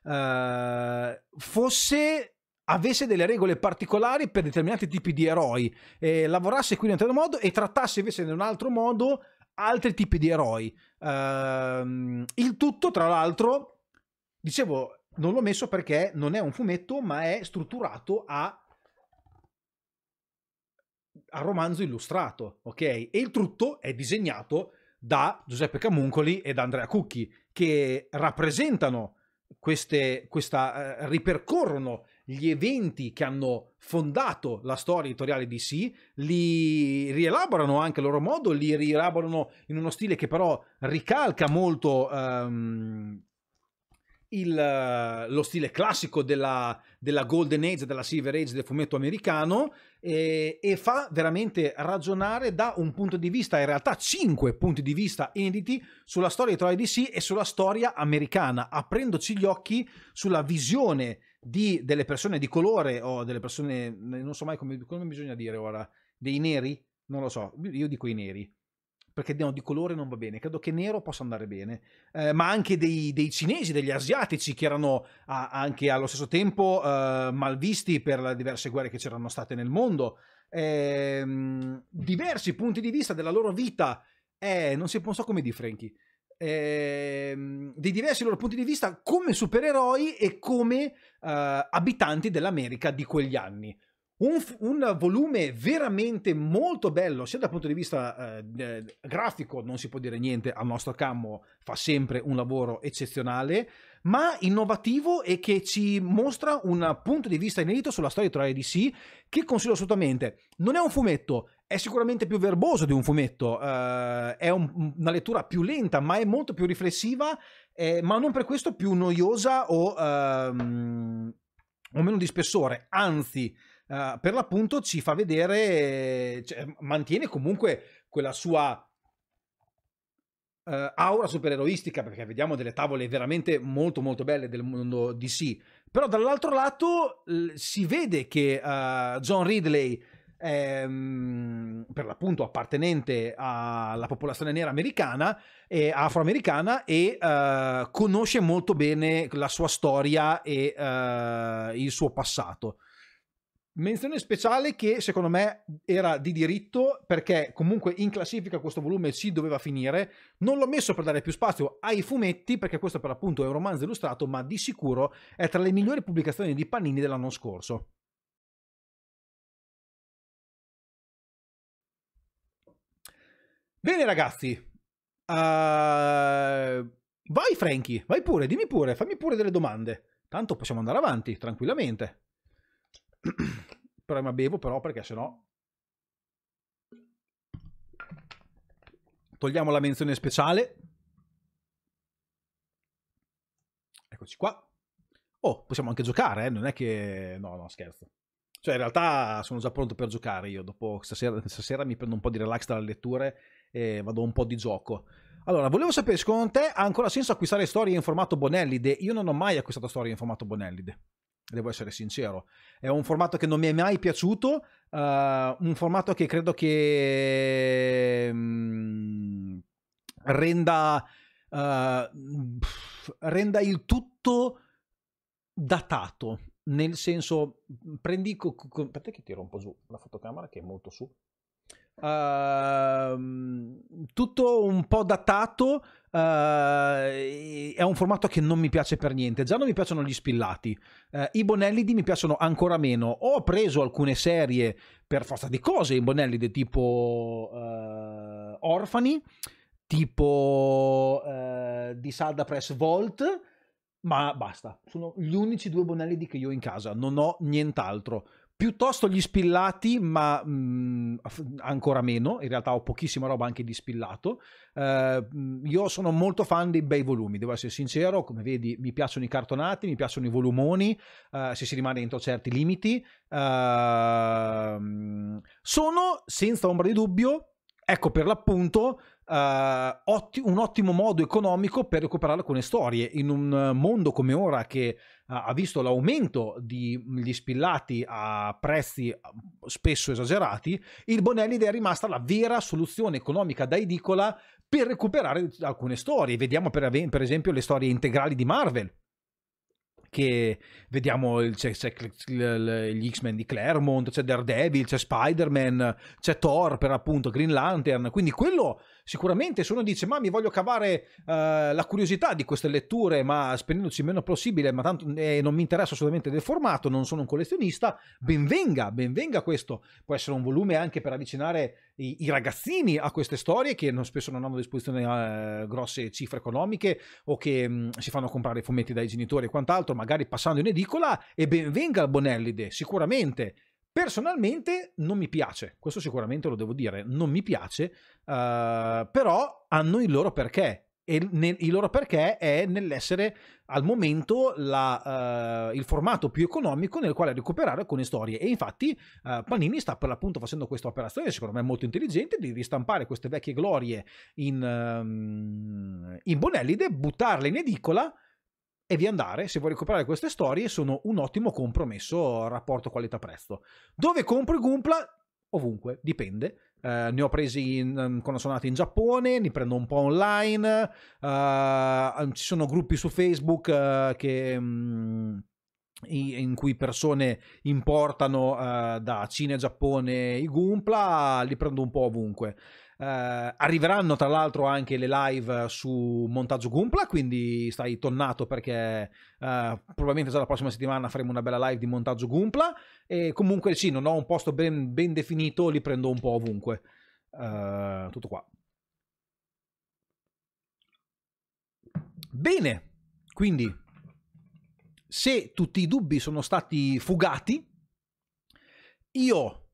eh, fosse avesse delle regole particolari per determinati tipi di eroi, eh, lavorasse qui in un certo modo e trattasse invece in un altro modo altri tipi di eroi. Uh, il tutto, tra l'altro, dicevo, non l'ho messo perché non è un fumetto, ma è strutturato a, a romanzo illustrato, ok? E il tutto è disegnato da Giuseppe Camuncoli e da Andrea Cucchi, che rappresentano queste, questa, uh, ripercorrono gli eventi che hanno fondato la storia editoriale di sì, li rielaborano anche a loro modo, li rielaborano in uno stile che però ricalca molto um, il, lo stile classico della, della, Golden Age, della Silver Age del fumetto americano e, e, fa veramente ragionare da un punto di vista, in realtà cinque punti di vista inediti sulla storia di Troy DC e sulla storia americana, aprendoci gli occhi sulla visione di delle persone di colore o delle persone, non so mai come, come bisogna dire ora, dei neri, non lo so, io dico i neri, perché no, di colore non va bene, credo che nero possa andare bene, eh, ma anche dei, dei, cinesi, degli asiatici che erano a, anche allo stesso tempo eh, malvisti per le diverse guerre che c'erano state nel mondo, eh, diversi punti di vista della loro vita, eh, non, si, non so come di Frankie, ehm, dei diversi loro punti di vista come supereroi e come eh, abitanti dell'America di quegli anni. Un, un, volume veramente molto bello, sia dal punto di vista eh, eh grafico, non si può dire niente, al nostro cammo fa sempre un lavoro eccezionale, ma innovativo e che ci mostra un punto di vista inedito sulla storia di Troia DC, che consiglio assolutamente. Non è un fumetto, è sicuramente più verboso di un fumetto, eh, è un, una lettura più lenta, ma è molto più riflessiva eh, ma non per questo più noiosa o, ehm, o meno di spessore, anzi. Eh, per l'appunto ci fa vedere, cioè, mantiene comunque quella sua Uh, aura supereroistica perché vediamo delle tavole veramente molto molto belle del mondo DC però dall'altro lato l- si vede che uh, John Ridley ehm, per l'appunto appartenente alla popolazione nera americana, e afroamericana, e eh, conosce molto bene la sua storia e eh, il suo passato. Menzione speciale che secondo me era di diritto perché comunque in classifica questo volume si doveva finire. Non l'ho messo per dare più spazio ai fumetti perché questo per l'appunto è un romanzo illustrato ma di sicuro è tra le migliori pubblicazioni di Panini dell'anno scorso. Bene ragazzi, uh, vai Franky, vai pure, dimmi pure, fammi pure delle domande. Tanto possiamo andare avanti tranquillamente. <clears throat> Prima bevo però perché sennò... Togliamo la menzione speciale. Eccoci qua. Oh, possiamo anche giocare, eh? non è che... No, no, scherzo. Cioè, in realtà sono già pronto per giocare io. Dopo stasera, stasera mi prendo un po' di relax dalle letture eh, vado un po' di gioco. Allora, volevo sapere, secondo te ha ancora senso acquistare storie in formato Bonellide? Io non ho mai acquistato storie in formato Bonellide, devo essere sincero. È un formato che non mi è mai piaciuto, uh, un formato che credo che mm, renda, uh, pff, renda il tutto datato nel senso prendi co- co- aspetta che tiro un po' giù la fotocamera che è molto su Uh, tutto un po' datato. Uh, è un formato che non mi piace per niente. Già non mi piacciono gli spillati. Uh, I Bonellidi mi piacciono ancora meno. Ho preso alcune serie per forza di cose I Bonellidi tipo eh, Orfani, tipo di Salda Press Vault. Ma basta, sono gli unici due Bonellidi che io ho in casa, non ho nient'altro piuttosto gli spillati, ma mh, mm, ancora meno. In realtà ho pochissima roba anche di spillato. Eh, io sono molto fan dei bei volumi, devo essere sincero. Come vedi, mi piacciono i cartonati, mi piacciono i volumoni, eh, se si rimane entro certi limiti. Eh, sono senza ombra di dubbio, ecco per l'appunto eh, otti- un ottimo modo economico per recuperare alcune storie. In un mondo come ora che eh, ha visto l'aumento degli mm, spillati a prezzi mm, spesso esagerati, il Bonellide è rimasta la vera soluzione economica da edicola per recuperare alcune storie. Vediamo per, per esempio le storie integrali di Marvel che vediamo il, c'è, c'è gli X-Men di Claremont, c'è Daredevil, c'è Spider-Man, c'è Thor per appunto, Green Lantern, quindi quello sicuramente se uno dice ma mi voglio cavare uh, la curiosità di queste letture ma spendendoci il meno possibile ma tanto eh, non mi interessa assolutamente del formato non sono un collezionista benvenga benvenga questo può essere un volume anche per avvicinare i, i, ragazzini a queste storie che non, spesso non hanno a disposizione eh, grosse cifre economiche o che mh, mm, si fanno comprare i fumetti dai genitori e quant'altro, magari passando in edicola e ben venga il Bonellide, sicuramente. Personalmente non mi piace, questo sicuramente lo devo dire, non mi piace, eh, però hanno il loro perché e nel, il loro perché è nell'essere al momento la, uh, il formato più economico nel quale recuperare alcune storie e infatti uh, Panini sta per l'appunto facendo questa operazione secondo me molto intelligente di ristampare queste vecchie glorie in, um, in Bonellide, buttarle in edicola e vi andare, se vuoi recuperare queste storie sono un ottimo compromesso rapporto qualità-prezzo. Dove compro Gumpla? Ovunque, dipende eh, ne ho presi in, mm, quando sono andato in Giappone, ne prendo un po' online, eh, ci sono gruppi su Facebook eh, che... Mh, mm, in cui persone importano uh, da Cina e Giappone i Gumpla, li prendo un po' ovunque. Eh, arriveranno tra l'altro anche le live su Montaggio Gumpla, quindi stai tornato perché eh, probabilmente già la prossima settimana faremo una bella live di Montaggio Gumpla. E comunque sì, non ho un posto ben, ben definito, li prendo un po' ovunque. Eh, tutto qua. Bene, quindi se tutti i dubbi sono stati fugati, io,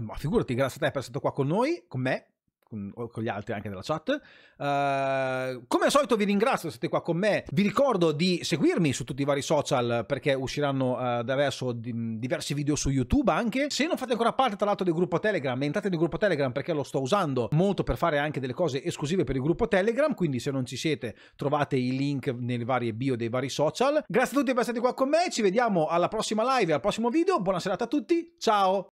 ma figurati, grazie a te per essere stato qua con noi, con me, con, gli altri anche nella chat. Uh, come al solito vi ringrazio se siete qua con me, vi ricordo di seguirmi su tutti i vari social perché usciranno uh, da adesso di, diversi video su YouTube anche. Se non fate ancora parte tra l'altro del gruppo Telegram, entrate nel gruppo Telegram perché lo sto usando molto per fare anche delle cose esclusive per il gruppo Telegram, quindi se non ci siete trovate i link nelle varie bio dei vari social. Grazie a tutti per essere stati qua con me, ci vediamo alla prossima live, al prossimo video, buona serata a tutti, ciao!